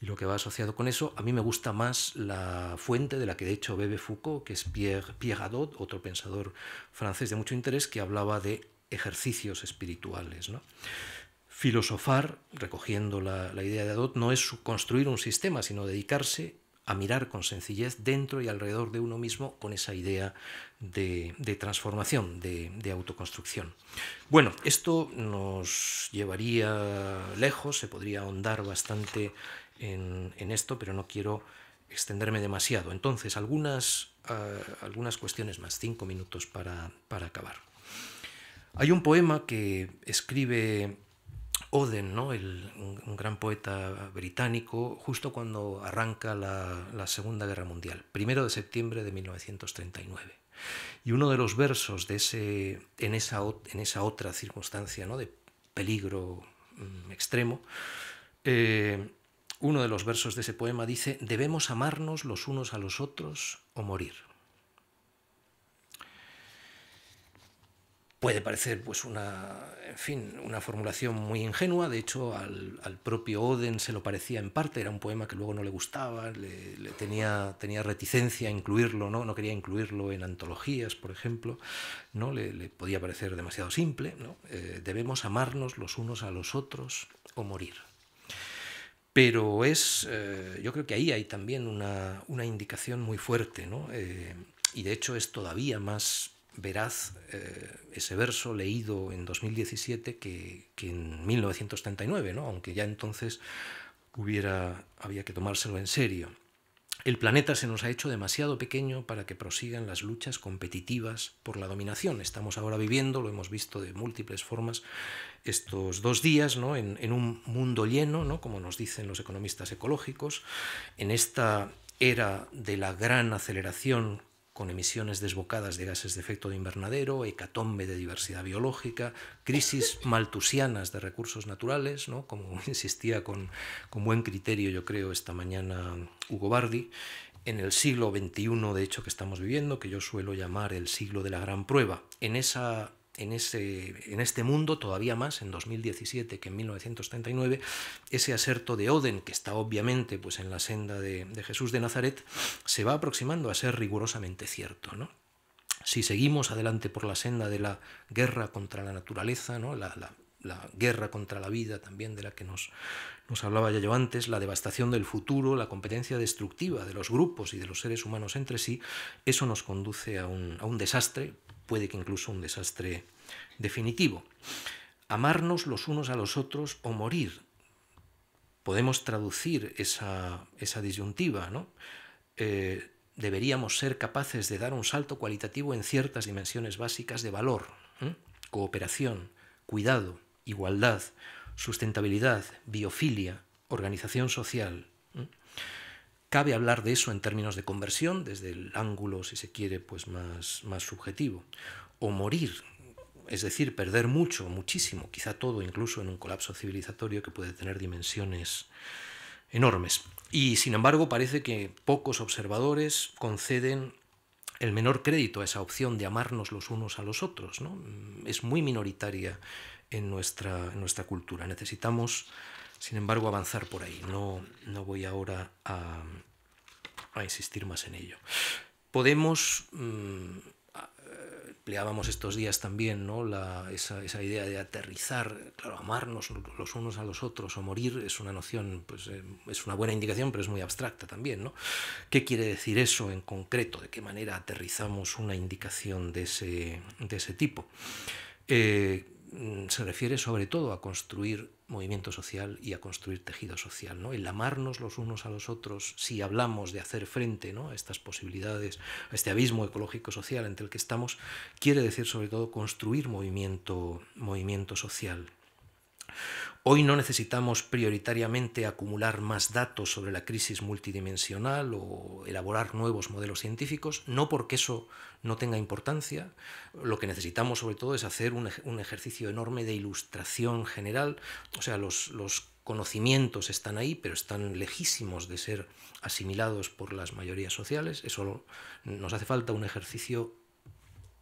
y lo que va asociado con eso. A mí me gusta más la fuente de la que de hecho bebe Foucault, que es Pierre, Pierre otro pensador francés de mucho interés, que hablaba de ejercicios espirituales. ¿no? Filosofar, recogiendo la, idea de Adot, no es construir un sistema, sino dedicarse a mirar con sencillez dentro y alrededor de uno mismo con esa idea de, transformación, de, autoconstrucción. Bueno, esto nos llevaría lejos, se podría ahondar bastante en, esto, pero no quiero extenderme demasiado. Entonces, algunas, ah, algunas cuestiones más, cinco minutos para, para acabar. Hay un poema que escribe Oden, ¿no? un, gran poeta británico, justo cuando arranca la, Segunda Guerra Mundial, primero de septiembre de 1939. Y uno de los versos de ese, en, esa, en esa otra circunstancia ¿no? de peligro mm, extremo, eh, uno de los versos de ese poema dice, debemos amarnos los unos a los otros o morir. Puede parecer, pues, una, en fin, una formulación muy ingenua. De hecho, al, propio Oden se lo parecía en parte. Era un poema que luego no le gustaba, le, tenía, tenía reticencia a incluirlo, ¿no? quería incluirlo en antologías, por ejemplo, ¿no? Le, podía parecer demasiado simple, eh, debemos amarnos los unos a los otros o morir. Pero es, eh, yo creo que ahí hay también una, una indicación muy fuerte, ¿no? Eh, y de hecho es todavía más verás eh, ese verso leído en 2017 que, en 1939, ¿no? aunque ya entonces hubiera, había que tomárselo en serio. El planeta se nos ha hecho demasiado pequeño para que prosigan las luchas competitivas por la dominación. Estamos ahora viviendo, lo hemos visto de múltiples formas, estos dos días, ¿no? en, en un mundo lleno, ¿no? como nos dicen los economistas ecológicos, en esta era de la gran aceleración con emisiones desbocadas de gases de efecto de invernadero, hecatombe de diversidad biológica, crisis maltusianas de recursos naturales, ¿no? como insistía con, con buen criterio, yo creo, esta mañana Hugo Bardi, en el siglo XXI, de hecho, que estamos viviendo, que yo suelo llamar el siglo de la gran prueba. En esa en, ese, en este mundo, todavía más en 2017 que en 1939, ese aserto de Oden, que está obviamente pues, en la senda de, Jesús de Nazaret, se va aproximando a ser rigurosamente cierto. ¿no? Si seguimos adelante por la senda de la guerra contra la naturaleza, ¿no? la, guerra contra la vida también de la que nos, nos hablaba ya yo antes, la devastación del futuro, la competencia destructiva de los grupos y de los seres humanos entre sí, eso nos conduce a un, a un desastre, puede que incluso un desastre definitivo. Amarnos los unos a los otros o morir. Podemos traducir esa, disyuntiva, ¿no? Eh, deberíamos ser capaces de dar un salto cualitativo en ciertas dimensiones básicas de valor, ¿eh? cooperación, cuidado, igualdad, sustentabilidad, biofilia, organización social. ¿eh? Cabe hablar de eso en términos de conversión, desde el ángulo, si se quiere, pues más, más subjetivo. O morir, es decir, perder mucho, muchísimo, quizá todo, incluso en un colapso civilizatorio que puede tener dimensiones enormes. Y sin embargo, parece que pocos observadores conceden el menor crédito a esa opción de amarnos los unos a los otros. ¿no? Es muy minoritaria en nuestra, nuestra cultura. Necesitamos, sin embargo, avanzar por ahí. No, no voy ahora a, insistir más en ello. Podemos mm, empleábamos estos días también, ¿no? esa, idea de aterrizar, claro, amarnos los unos a los otros o morir es una noción, pues eh, es una buena indicación, pero es muy abstracta también, ¿no? ¿Qué quiere decir eso en concreto? ¿De qué manera aterrizamos una indicación de ese, de ese tipo? Eh, mm, se refiere sobre todo a construir movimiento social y a construir tejido social, ¿no? El amarnos los unos a los otros, si hablamos de hacer frente ¿no? a estas posibilidades, a este abismo ecológico-social entre el que estamos, quiere decir sobre todo construir movimiento, movimiento social. Hoy no necesitamos prioritariamente acumular más datos sobre la crisis multidimensional o elaborar nuevos modelos científicos, no porque eso no tenga importancia. Lo que necesitamos sobre todo es hacer un, ejercicio enorme de ilustración general. O sea, los, conocimientos están ahí, pero están lejísimos de ser asimilados por las mayorías sociales. Eso nos hace falta un ejercicio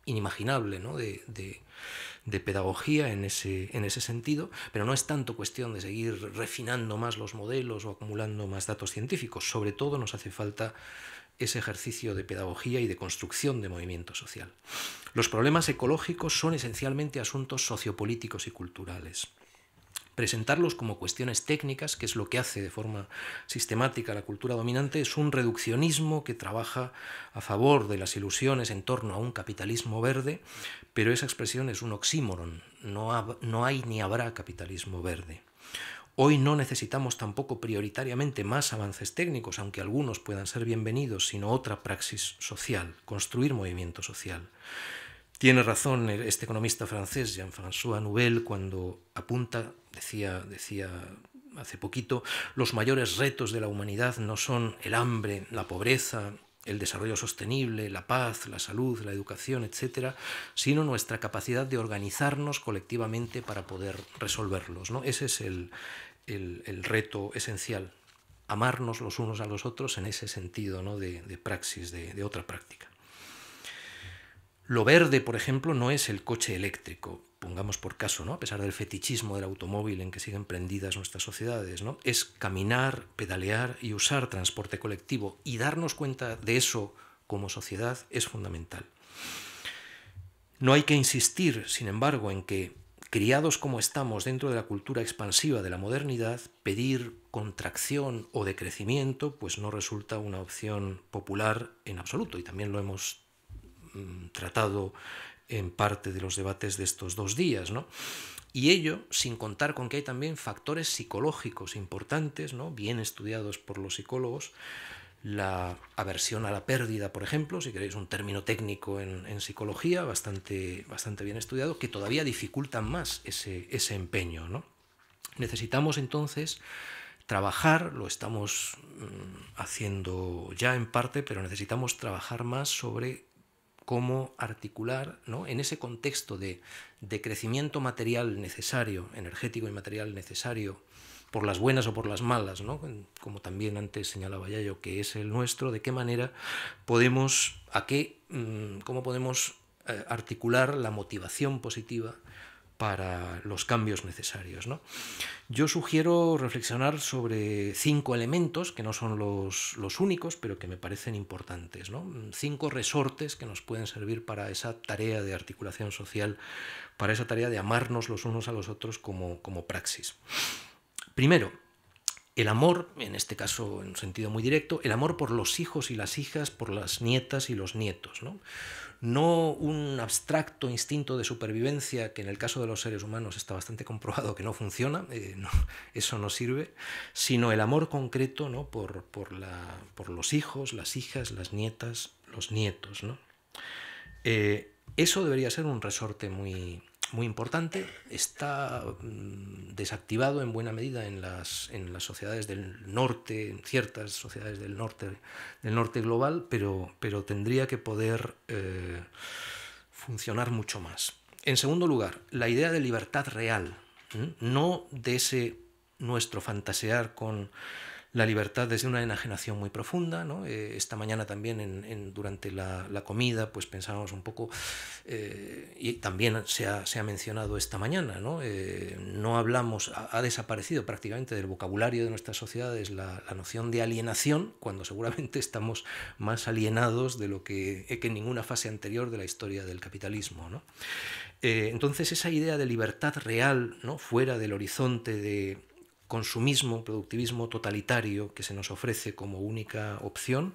inimaginable de, pedagogía en ese, en ese sentido, pero no es tanto cuestión de seguir refinando más los modelos o acumulando más datos científicos, sobre todo nos hace falta ese ejercicio de pedagogía y de construcción de movimiento social. Los problemas ecológicos son esencialmente asuntos sociopolíticos y culturales. Presentarlos como cuestiones técnicas, que es lo que hace de forma sistemática la cultura dominante, es un reduccionismo que trabaja a favor de las ilusiones en torno a un capitalismo verde, pero esa expresión es un oxímoron, no, no hay ni habrá capitalismo verde. Hoy no necesitamos tampoco prioritariamente más avances técnicos, aunque algunos puedan ser bienvenidos, sino otra praxis social, construir movimiento social. Tiene razón este economista francés, Jean-François Nouvel, cuando apunta, decía, decía hace poquito, los mayores retos de la humanidad no son el hambre, la pobreza, el desarrollo sostenible, la paz, la salud, la educación, etcétera, sino nuestra capacidad de organizarnos colectivamente para poder resolverlos. ¿no? Ese es el, el, reto esencial, amarnos los unos a los otros en ese sentido ¿no? de, praxis, de otra práctica. Lo verde, por ejemplo, no es el coche eléctrico, pongamos por caso, ¿no? a pesar del fetichismo del automóvil en que siguen prendidas nuestras sociedades, ¿no? es caminar, pedalear y usar transporte colectivo y darnos cuenta de eso como sociedad es fundamental. No hay que insistir, sin embargo, en que, criados como estamos dentro de la cultura expansiva de la modernidad, pedir contracción o decrecimiento pues no resulta una opción popular en absoluto y también lo hemos mm, tratado en parte de los debates de estos dos días, ¿no? Y ello sin contar con que hay también factores psicológicos importantes, ¿no? bien estudiados por los psicólogos, la aversión a la pérdida, por ejemplo, si queréis un término técnico en, psicología, bastante, bastante, bien estudiado, que todavía dificultan más ese, ese empeño. ¿no? Necesitamos entonces trabajar, lo estamos mm, haciendo ya en parte, pero necesitamos trabajar más sobre cómo articular ¿no? en ese contexto de, crecimiento material necesario, energético y material necesario, por las buenas o por las malas, ¿no? como también antes señalaba Yayo, que es el nuestro, de qué manera podemos, a qué, mm, cómo podemos eh, articular la motivación positiva para los cambios necesarios. Yo sugiero reflexionar sobre cinco elementos, que no son los, los únicos, pero que me parecen importantes. Cinco resortes que nos pueden servir para esa tarea de articulación social, para esa tarea de amarnos los unos a los otros como, como praxis. Primero, el amor, en este caso en un sentido muy directo, el amor por los hijos y las hijas, por las nietas y los nietos. ¿no? no un abstracto instinto de supervivencia que en el caso de los seres humanos está bastante comprobado que no funciona, eh, eso no sirve, sino el amor concreto ¿no? por, por, los hijos, las hijas, las nietas, los nietos. ¿no? Eh, eso debería ser un resorte muy, muy importante, está mm, desactivado en buena medida en las, en las sociedades del norte, en ciertas sociedades del norte, del norte global, pero, pero tendría que poder eh, funcionar mucho más. En segundo lugar, la idea de libertad real, no de ese nuestro fantasear con la libertad desde una enajenación muy profunda. Eh, esta mañana también en, durante la, comida pues pensábamos un poco, eh, y también se ha, mencionado esta mañana, no, eh, hablamos, ha, desaparecido prácticamente del vocabulario de nuestras sociedades la, noción de alienación, cuando seguramente estamos más alienados de lo que, en ninguna fase anterior de la historia del capitalismo. entonces esa idea de libertad real, ¿no? fuera del horizonte de consumismo, productivismo totalitario que se nos ofrece como única opción,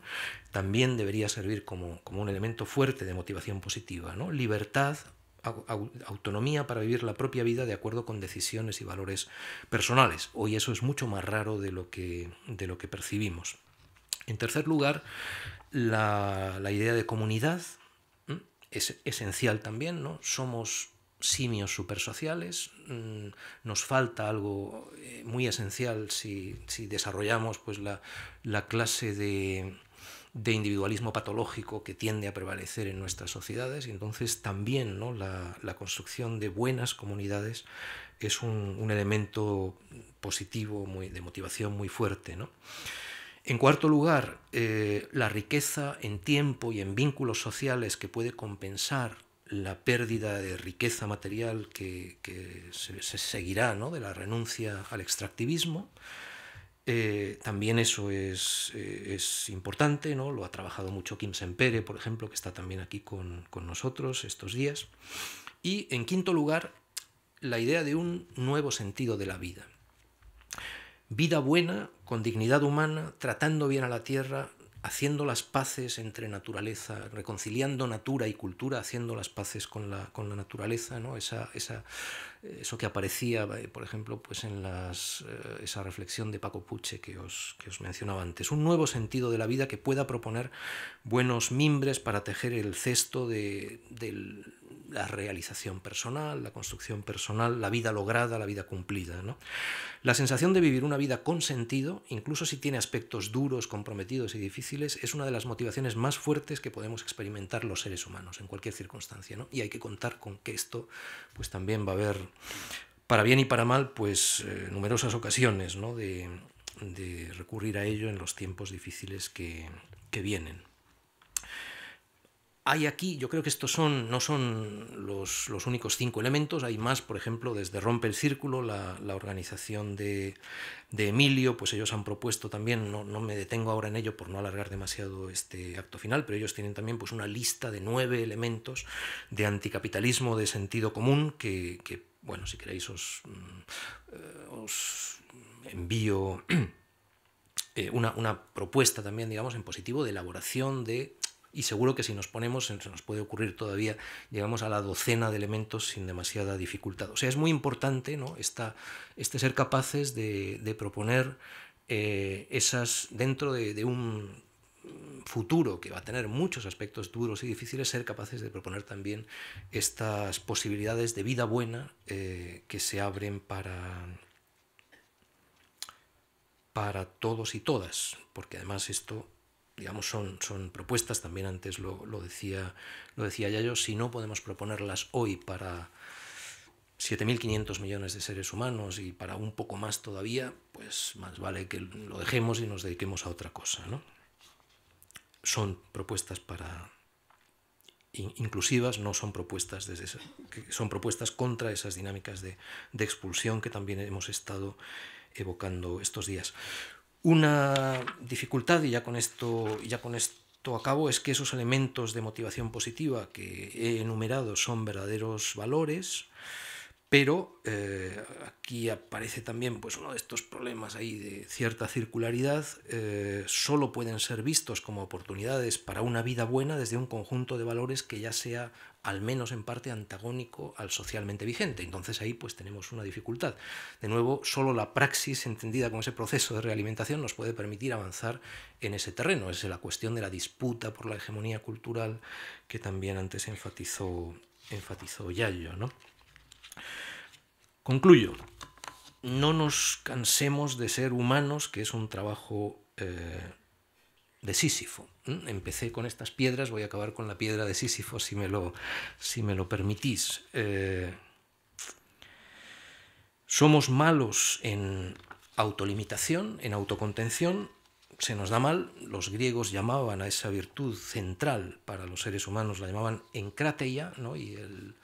también debería servir como, un elemento fuerte de motivación positiva. ¿no? Libertad, autonomía para vivir la propia vida de acuerdo con decisiones y valores personales. Hoy eso es mucho más raro de lo que, de lo que percibimos. En tercer lugar, la, idea de comunidad es esencial también, ¿no? Somos simios supersociales. Mm, nos falta algo eh, muy esencial si, desarrollamos pues, la, clase de, individualismo patológico que tiende a prevalecer en nuestras sociedades. Y entonces también ¿no? la, construcción de buenas comunidades es un, elemento positivo, muy, de motivación muy fuerte. En cuarto lugar, eh, la riqueza en tiempo y en vínculos sociales que puede compensar la pérdida de riqueza material que, se, seguirá de la renuncia al extractivismo. Eh, también eso es, eh, es, importante, ¿no? lo ha trabajado mucho Kim Sempere, por ejemplo, que está también aquí con, con nosotros estos días. Y en quinto lugar, la idea de un nuevo sentido de la vida. Vida buena, con dignidad humana, tratando bien a la tierra, haciendo las paces entre naturaleza, reconciliando natura y cultura, haciendo las paces con la, naturaleza, ¿no? Esa, eso que aparecía, eh, por ejemplo, pues en eh, esa reflexión de Paco Puche que os, que os mencionaba antes. Un nuevo sentido de la vida que pueda proponer buenos mimbres para tejer el cesto de, del la realización personal, la construcción personal, la vida lograda, la vida cumplida. La sensación de vivir una vida con sentido, incluso si tiene aspectos duros, comprometidos y difíciles, es una de las motivaciones más fuertes que podemos experimentar los seres humanos en cualquier circunstancia. Y hay que contar con que esto pues, también va a haber, para bien y para mal, pues eh, numerosas ocasiones de, recurrir a ello en los tiempos difíciles que vienen. Hay aquí, yo creo que estos son, no son los, únicos cinco elementos, hay más, por ejemplo, desde Rompe el Círculo, la, organización de, Emilio, pues ellos han propuesto también, no, me detengo ahora en ello por no alargar demasiado este acto final, pero ellos tienen también pues, una lista de nueve elementos de anticapitalismo de sentido común que, bueno, si queréis os, mm, eh, os envío... Eh, una, una, propuesta también, digamos, en positivo de elaboración de y seguro que si nos ponemos, se nos puede ocurrir todavía, llegamos a la docena de elementos sin demasiada dificultad. O sea, es muy importante ¿no? este ser capaces de, proponer eh, esas dentro de, un futuro que va a tener muchos aspectos duros y difíciles, ser capaces de proponer también estas posibilidades de vida buena eh, que se abren para, para todos y todas, porque además esto digamos, son, son propuestas, también antes lo, decía, lo decía Yayo, si no podemos proponerlas hoy para 7.500 millones de seres humanos y para un poco más todavía, pues más vale que lo dejemos y nos dediquemos a otra cosa. Son propuestas para inclusivas, no son propuestas, desde son propuestas contra esas dinámicas de, de expulsión que también hemos estado evocando estos días. Una dificultad, y ya con esto, ya con esto acabo, es que esos elementos de motivación positiva que he enumerado son verdaderos valores, pero eh, aquí aparece también pues, uno de estos problemas ahí de cierta circularidad, eh, solo pueden ser vistos como oportunidades para una vida buena desde un conjunto de valores que ya sea al menos en parte antagónico al socialmente vigente. Entonces ahí pues tenemos una dificultad. De nuevo, solo la praxis entendida con ese proceso de realimentación nos puede permitir avanzar en ese terreno. Es la cuestión de la disputa por la hegemonía cultural que también antes enfatizó, enfatizó Yayo. ¿no? Concluyo. No nos cansemos de ser humanos, que es un trabajo... Eh, de Sísifo. Empecé con estas piedras, voy a acabar con la piedra de Sísifo si me lo, si me lo permitís. Eh, somos malos en autolimitación, en autocontención, se nos da mal, los griegos llamaban a esa virtud central para los seres humanos, la llamaban encrateia, ¿no? y el,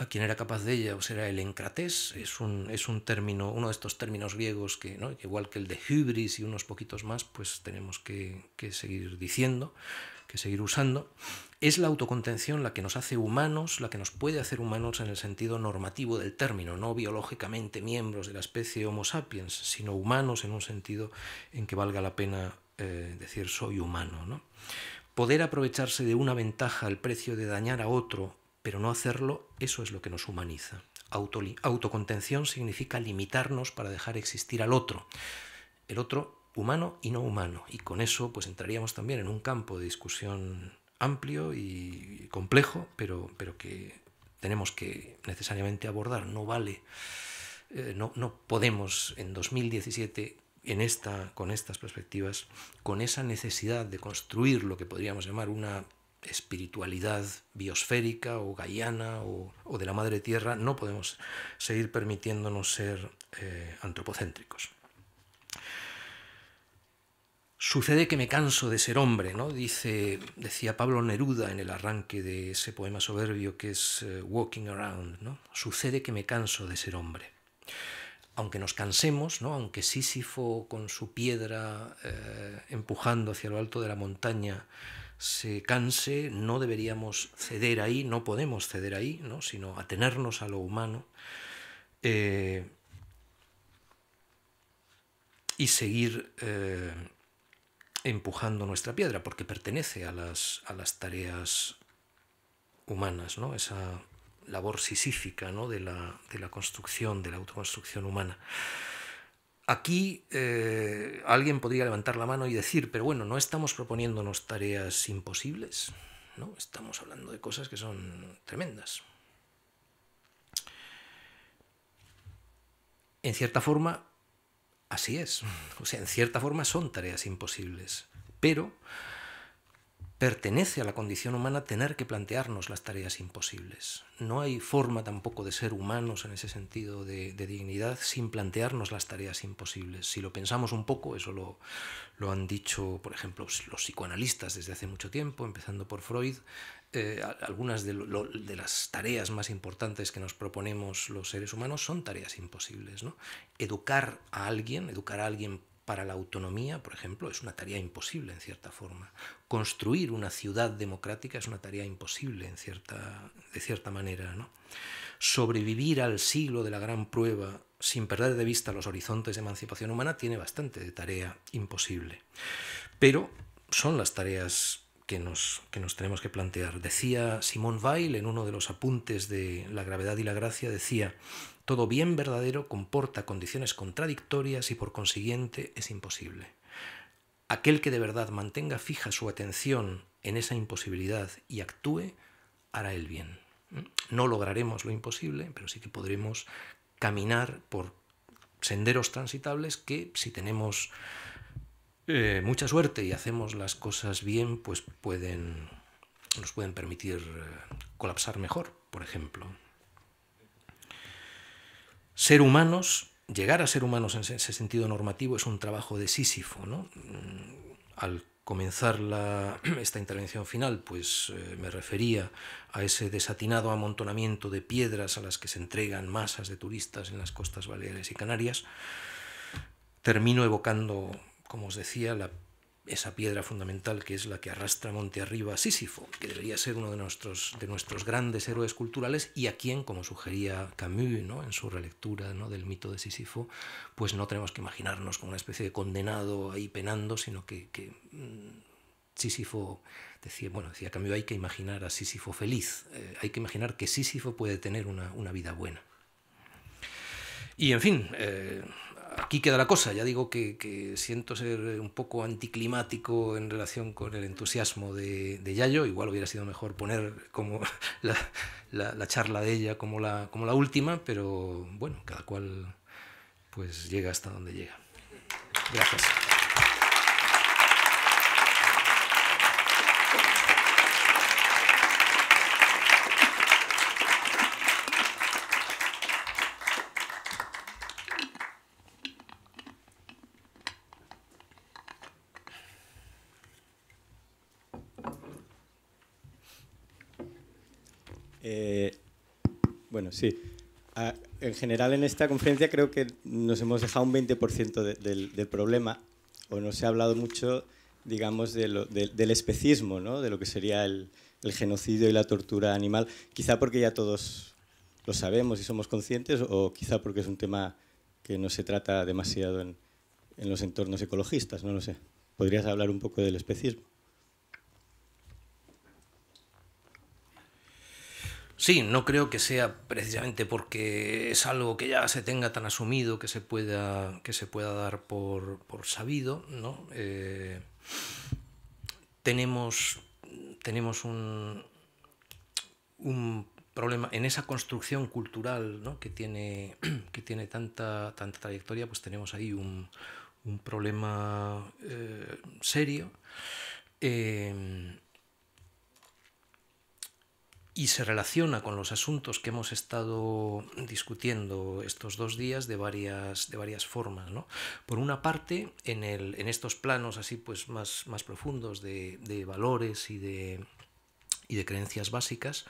a quien era capaz de ella, o será el encratés, es un, es un término, uno de estos términos griegos que, ¿no? igual que el de hybris y unos poquitos más, pues tenemos que, seguir diciendo, que seguir usando. Es la autocontención la que nos hace humanos, la que nos puede hacer humanos en el sentido normativo del término, no biológicamente miembros de la especie Homo sapiens, sino humanos en un sentido en que valga la pena eh, decir soy humano. ¿no? Poder aprovecharse de una ventaja al precio de dañar a otro pero no hacerlo, eso es lo que nos humaniza. autocontención significa limitarnos para dejar existir al otro. El otro humano y no humano. Y con eso pues entraríamos también en un campo de discusión amplio y complejo, pero, pero que tenemos que necesariamente abordar. No vale, eh, no, no podemos en 2017 en esta, con estas perspectivas, con esa necesidad de construir lo que podríamos llamar una espiritualidad biosférica o gaiana o, de la madre tierra, no podemos seguir permitiéndonos ser eh, antropocéntricos. Sucede que me canso de ser hombre, ¿no? Dice, decía Pablo Neruda en el arranque de ese poema soberbio que es eh, Walking Around, ¿no? Sucede que me canso de ser hombre aunque nos cansemos, ¿no? aunque Sísifo con su piedra eh, empujando hacia lo alto de la montaña se canse, no deberíamos ceder ahí, no podemos ceder ahí, ¿no? sino atenernos a lo humano eh, y seguir eh, empujando nuestra piedra, porque pertenece a las, tareas humanas, ¿no? esa labor sisífica ¿no? de la construcción, de la autoconstrucción humana. Aquí eh, alguien podría levantar la mano y decir, pero bueno, no estamos proponiéndonos tareas imposibles, ¿no? Estamos hablando de cosas que son tremendas. En cierta forma, así es. O sea, en cierta forma son tareas imposibles. Pero Pertenece a la condición humana tener que plantearnos las tareas imposibles. No hay forma tampoco de ser humanos en ese sentido de, dignidad sin plantearnos las tareas imposibles. Si lo pensamos un poco, eso lo, han dicho, por ejemplo, los psicoanalistas desde hace mucho tiempo, empezando por Freud, eh, algunas de, de, las tareas más importantes que nos proponemos los seres humanos son tareas imposibles. ¿no? Educar a alguien, educar a alguien para la autonomía, por ejemplo, es una tarea imposible en cierta forma. Construir una ciudad democrática es una tarea imposible en cierta, de cierta manera. Sobrevivir al siglo de la gran prueba sin perder de vista los horizontes de emancipación humana tiene bastante de tarea imposible. Pero son las tareas que nos, que nos tenemos que plantear. Decía Simón Weil en uno de los apuntes de La gravedad y la gracia, decía, todo bien verdadero comporta condiciones contradictorias y por consiguiente es imposible. Aquel que de verdad mantenga fija su atención en esa imposibilidad y actúe, hará el bien. No lograremos lo imposible, pero sí que podremos caminar por senderos transitables que si tenemos eh, mucha suerte y hacemos las cosas bien, pues pueden, nos pueden permitir eh, colapsar mejor, por ejemplo ser humanos, llegar a ser humanos en ese sentido normativo es un trabajo de Sísifo, mm, Al comenzar esta intervención final, pues eh, me refería a ese desatinado amontonamiento de piedras a las que se entregan masas de turistas en las costas Baleares y Canarias. Termino evocando, como os decía, la esa piedra fundamental que es la que arrastra monte arriba a Sísifo, que debería ser uno de nuestros, de nuestros grandes héroes culturales y a quien, como sugería Camus ¿no? en su relectura del mito de Sísifo, pues no tenemos que imaginarnos como una especie de condenado ahí penando, sino que, mm, Sísifo decía, bueno, decía Camus, hay que imaginar a Sísifo feliz, eh, hay que imaginar que Sísifo puede tener una, vida buena. Y en fin, eh, aquí queda la cosa. Ya digo que, siento ser un poco anticlimático en relación con el entusiasmo de, de Yayo. Igual hubiera sido mejor poner como la, la, charla de ella como la, como la última, pero bueno, cada cual pues llega hasta donde llega. Gracias. sí. en general en esta conferencia creo que nos hemos dejado un 20% del, del, problema o no se ha hablado mucho, digamos, del especismo, ¿no? de lo que sería el, genocidio y la tortura animal, quizá porque ya todos lo sabemos y somos conscientes o quizá porque es un tema que no se trata demasiado en, en los entornos ecologistas, no lo sé. ¿Podrías hablar un poco del especismo? Sí, no creo que sea precisamente porque es algo que ya se tenga tan asumido que se pueda, que se pueda dar por, sabido, ¿no? Eh, tenemos, tenemos un, un problema en esa construcción cultural que tiene, que tiene tanta, tanta trayectoria, pues tenemos ahí un, problema eh, serio. Eh, y se relaciona con los asuntos que hemos estado discutiendo estos dos días de varias, de varias formas. Por una parte, en, el, en estos planos así pues más, más profundos de, valores y de, y de creencias básicas,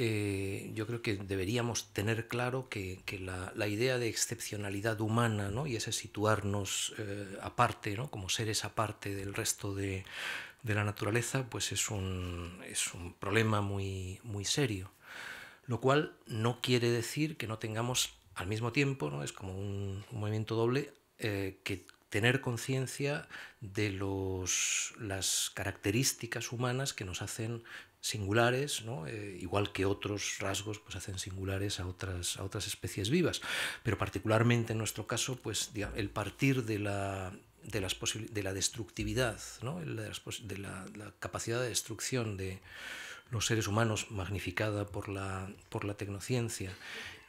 eh, yo creo que deberíamos tener claro que, la, idea de excepcionalidad humana ¿no? y ese situarnos eh, aparte, como seres aparte del resto de, de la naturaleza, pues es un, es un problema muy, muy serio. Lo cual no quiere decir que no tengamos al mismo tiempo, ¿no? es como un, movimiento doble, eh, que tener conciencia de los, las características humanas que nos hacen singulares, ¿no? Eh, igual que otros rasgos pues, hacen singulares a otras, a otras especies vivas. Pero particularmente en nuestro caso, pues, el partir de la, de, las de la destructividad, ¿no? de, la, capacidad de destrucción de los seres humanos magnificada por la, por la tecnociencia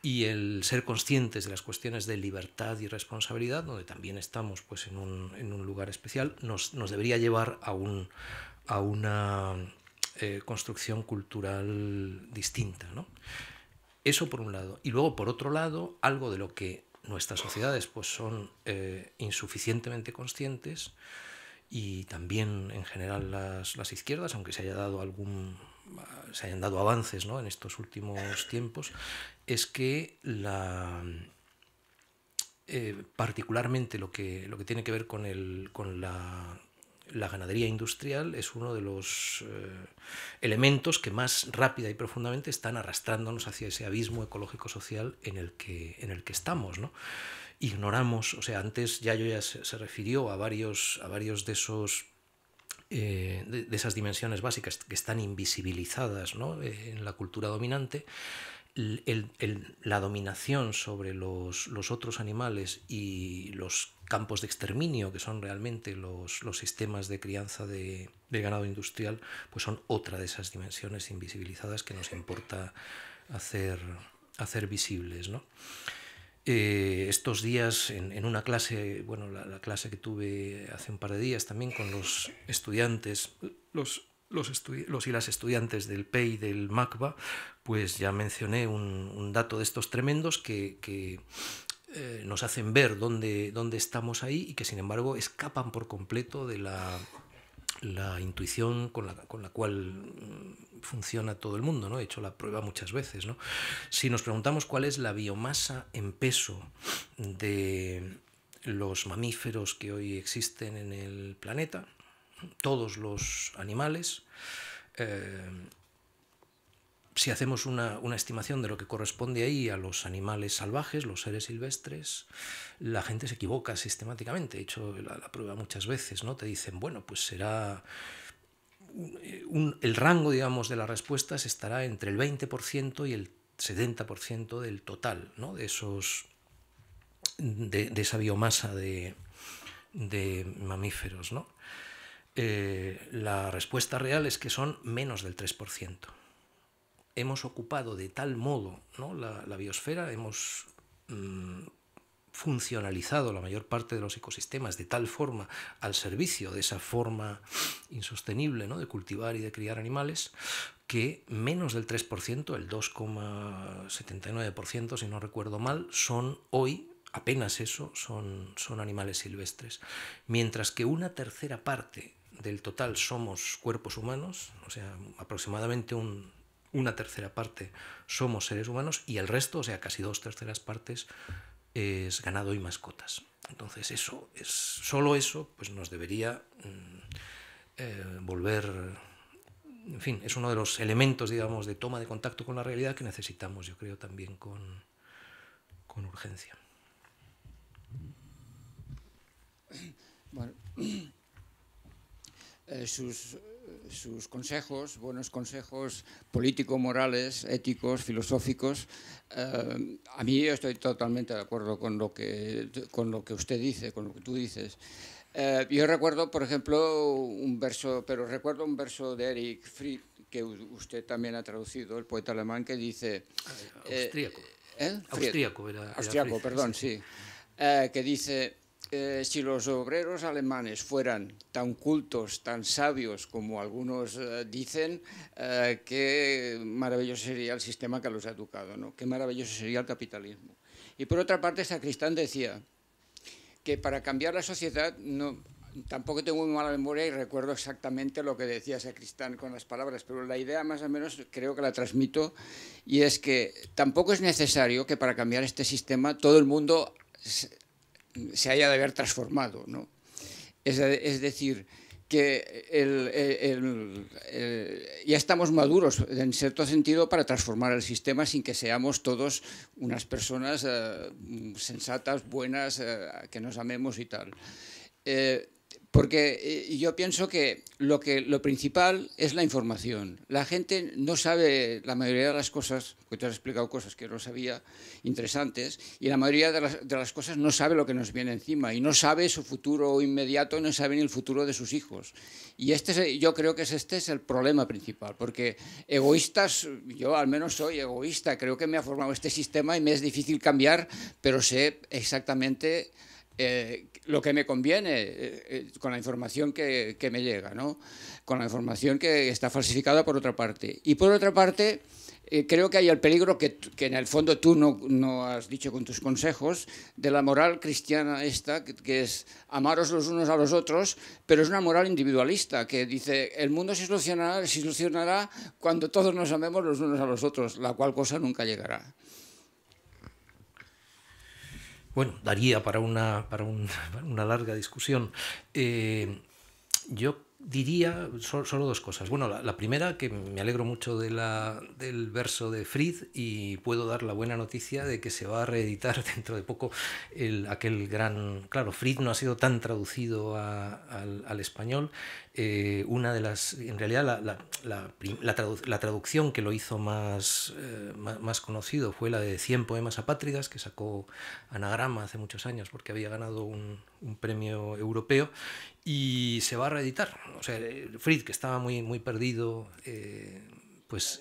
y el ser conscientes de las cuestiones de libertad y responsabilidad, donde también estamos pues, en, un, lugar especial, nos, debería llevar a, un, a una eh, construcción cultural distinta. Eso por un lado. Y luego, por otro lado, algo de lo que nuestras sociedades pues, son eh, insuficientemente conscientes y también en general las, izquierdas, aunque se haya dado algún se hayan dado avances ¿no? en estos últimos tiempos, es que la eh, particularmente lo que, lo que tiene que ver con, el, con la la ganadería industrial es uno de los eh, elementos que más rápida y profundamente están arrastrándonos hacia ese abismo ecológico-social en, el que, en el que estamos. ¿no? Ignoramos, o sea, antes Yayo ya se, refirió a varios, a varios de esos eh, de, esas dimensiones básicas que están invisibilizadas ¿no? Eh, en la cultura dominante, la dominación sobre los, otros animales y los campos de exterminio, que son realmente los, sistemas de crianza de, ganado industrial, pues son otra de esas dimensiones invisibilizadas que nos importa hacer, hacer visibles. Eh, estos días en, una clase, bueno, la, clase que tuve hace un par de días también con los estudiantes, los, los, los y las estudiantes del PEI y del MACBA, pues ya mencioné un, dato de estos tremendos que, eh, nos hacen ver dónde, dónde estamos ahí y que sin embargo escapan por completo de la, intuición con la, cual mm, funciona todo el mundo, ¿no? He hecho la prueba muchas veces, Si nos preguntamos cuál es la biomasa en peso de los mamíferos que hoy existen en el planeta, todos los animales, eh, si hacemos una, estimación de lo que corresponde ahí a los animales salvajes, los seres silvestres, la gente se equivoca sistemáticamente. He hecho la, prueba muchas veces, ¿no? Te dicen, bueno, pues será... el rango, digamos, de las respuestas estará entre el 20% y el 70% del total, ¿no? De esos... De, esa biomasa de, mamíferos, eh, la respuesta real es que son menos del 3% hemos ocupado de tal modo la, biosfera, hemos mm, funcionalizado la mayor parte de los ecosistemas de tal forma al servicio de esa forma insostenible de cultivar y de criar animales, que menos del 3%, el 2,79% si no recuerdo mal, son hoy apenas eso, son, son animales silvestres. Mientras que una tercera parte del total somos cuerpos humanos, o sea, aproximadamente un una tercera parte somos seres humanos y el resto, o sea, casi dos terceras partes, es ganado y mascotas. Entonces eso, es, solo eso, pues nos debería mm, eh, volver, en fin, es uno de los elementos, digamos, de toma de contacto con la realidad que necesitamos, yo creo, también con, con urgencia. Bueno, eh, sus sus consejos, buenos consejos político-morales, éticos, filosóficos. Eh, a mí yo estoy totalmente de acuerdo con lo que, con lo que usted dice, con lo que tú dices. Eh, yo recuerdo, por ejemplo, un verso, pero recuerdo un verso de Eric Fried, que usted también ha traducido, el poeta alemán, que dice... Austriaco. Ah, eh, Austriaco, perdón, sí. sí. que dice... Eh, si los obreros alemanes fueran tan cultos, tan sabios como algunos eh, dicen, eh, qué maravilloso sería el sistema que los ha educado, ¿no? qué maravilloso sería el capitalismo. Y por otra parte, Sacristán decía que para cambiar la sociedad no, tampoco tengo muy mala memoria y recuerdo exactamente lo que decía Sacristán con las palabras, pero la idea más o menos creo que la transmito y es que tampoco es necesario que para cambiar este sistema todo el mundo se haya de haber transformado. ¿no? Es, decir, que ya estamos maduros en cierto sentido para transformar el sistema sin que seamos todos unas personas eh, sensatas, buenas, eh, que nos amemos y tal. Eh, porque eh, yo pienso que lo, que lo principal es la información. La gente no sabe la mayoría de las cosas, que te has explicado cosas que no sabía, interesantes, y la mayoría de las, de las, cosas no sabe lo que nos viene encima, y no sabe su futuro inmediato, no sabe ni el futuro de sus hijos. Y este yo creo que este es el problema principal, porque egoístas, yo al menos soy egoísta, creo que me ha formado este sistema y me es difícil cambiar, pero sé exactamente... Eh, lo que me conviene eh, eh, con la información que, que, me llega, ¿no? con la información que está falsificada por otra parte. Y por otra parte, eh, creo que hay el peligro que, que en el fondo tú no, no, has dicho con tus consejos de la moral cristiana esta, que, que, es amaros los unos a los otros, pero es una moral individualista que dice el mundo se solucionará, se solucionará cuando todos nos amemos los unos a los otros, la cual cosa nunca llegará bueno, daría para una, para una larga discusión. Eh, yo diría solo, dos cosas. Bueno, la, primera, que me alegro mucho del verso de Fritz y puedo dar la buena noticia de que se va a reeditar dentro de poco el, aquel gran... Claro, Fried no ha sido tan traducido al, al, español eh, una de las, en realidad la, traducción que lo hizo más, eh, más, conocido fue la de 100 poemas apátridas que sacó Anagrama hace muchos años porque había ganado un, premio europeo y se va a reeditar. O eh, Fritz, que estaba muy, muy perdido, pues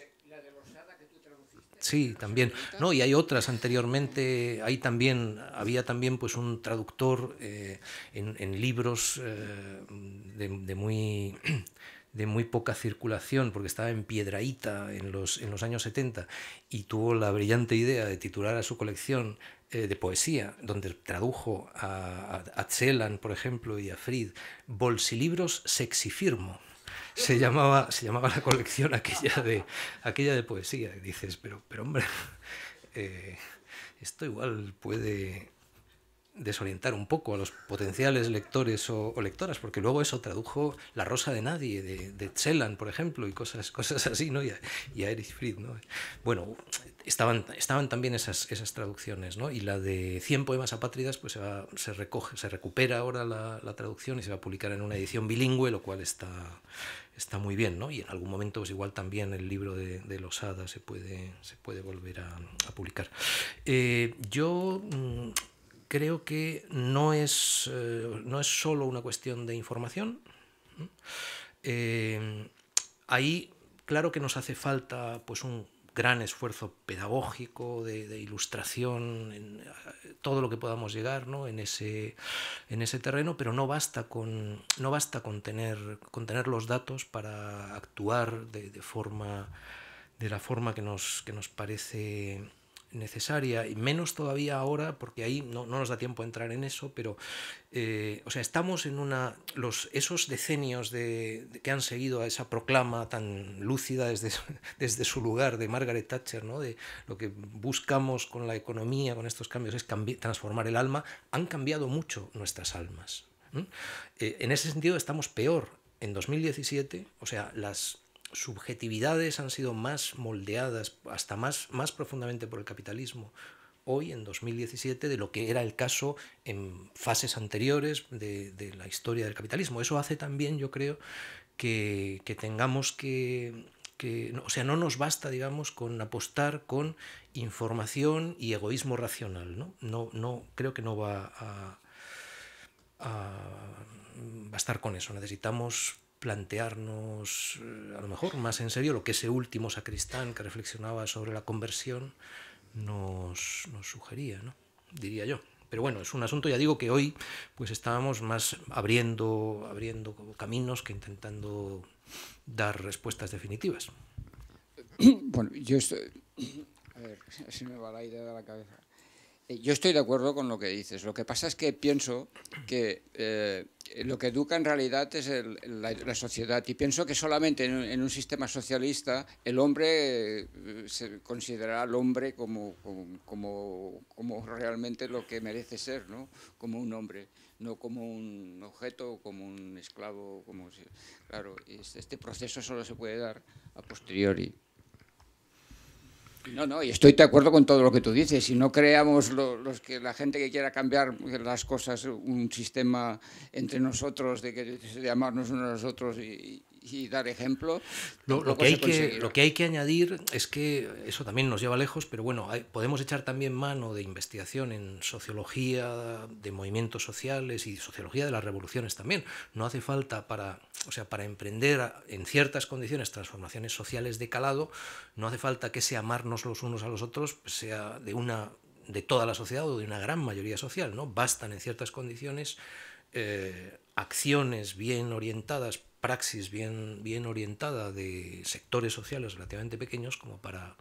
Sí, también. No, y hay otras anteriormente. Hay también, había también pues un traductor eh, en, libros eh, de, muy poca circulación, porque estaba en Piedraíta en los, en los años 70, y tuvo la brillante idea de titular a su colección eh, de poesía, donde tradujo a, a, por ejemplo, y a Fried, Bolsilibros Sexifirmo se llamaba, se llamaba la colección aquella de, aquella de poesía. Y dices, pero, pero hombre, eh, esto igual puede, desorientar un poco a los potenciales lectores o, lectoras, porque luego eso tradujo La Rosa de Nadie, de, de por ejemplo, y cosas, cosas así, ¿no? Y a, Erich Fried, ¿no? Bueno, estaban, estaban también esas, esas traducciones, ¿no? Y la de Cien poemas apátridas, pues se, recoge, se recupera ahora la, traducción y se va a publicar en una edición bilingüe, lo cual está, está muy bien, ¿no? Y en algún momento, pues igual también el libro de, de Losada se puede, se puede volver a, publicar. Eh, yo... Mm, creo que no es, eh, no es solo una cuestión de información. Eh, ahí, claro que nos hace falta pues, un gran esfuerzo pedagógico, de, ilustración, eh, todo lo que podamos llegar en, ese, en ese terreno, pero no basta con, no basta con, tener, con tener los datos para actuar de, forma de la forma que nos, que nos parece necesaria, y menos todavía ahora, porque ahí no, nos da tiempo a entrar en eso, pero, eh, o sea, estamos en una, los, esos decenios de, que han seguido a esa proclama tan lúcida desde, desde su lugar de Margaret Thatcher, ¿no? de lo que buscamos con la economía, con estos cambios, es transformar el alma, han cambiado mucho nuestras almas. Eh, en ese sentido estamos peor en 2017, o sea, las subjetividades han sido más moldeadas, hasta más, más profundamente por el capitalismo hoy, en 2017, de lo que era el caso en fases anteriores de, la historia del capitalismo. Eso hace también, yo creo, que, tengamos que, o sea, no nos basta, digamos, con apostar con información y egoísmo racional, ¿no? No, no creo que no va a, a bastar con eso. Necesitamos plantearnos eh, a lo mejor más en serio lo que ese último sacristán que reflexionaba sobre la conversión nos, nos sugería, ¿no? diría yo. Pero bueno, es un asunto, ya digo, que hoy pues estábamos más abriendo, abriendo caminos que intentando dar respuestas definitivas. Bueno, yo estoy... A ver, se me va la idea de la cabeza. Eh, yo estoy de acuerdo con lo que dices. Lo que pasa es que pienso que eh, lo que educa en realidad es la, sociedad y pienso que solamente en, un sistema socialista el hombre eh, se considera al hombre como, como, como, realmente lo que merece ser, ¿no? como un hombre, no como un objeto, como un esclavo. Como, claro, este, este proceso solo se puede dar a posteriori. No, no, y estoy de acuerdo con todo lo que tú dices. Si no creamos los que la gente que quiera cambiar las cosas, un sistema entre nosotros, de que llamarnos unos a los otros y, dar ejemplo. Lo, que hay que, lo, que hay que, añadir es que eso también nos lleva lejos, pero bueno, podemos echar también mano de investigación en sociología, de movimientos sociales y sociología de las revoluciones también. No hace falta para, o sea, para emprender en ciertas condiciones transformaciones sociales de calado, no hace falta que ese amarnos los unos a los otros pues sea de una de toda la sociedad o de una gran mayoría social, ¿no? Bastan en ciertas condiciones eh, acciones bien orientadas praxis bien, bien orientada de sectores sociales relativamente pequeños como para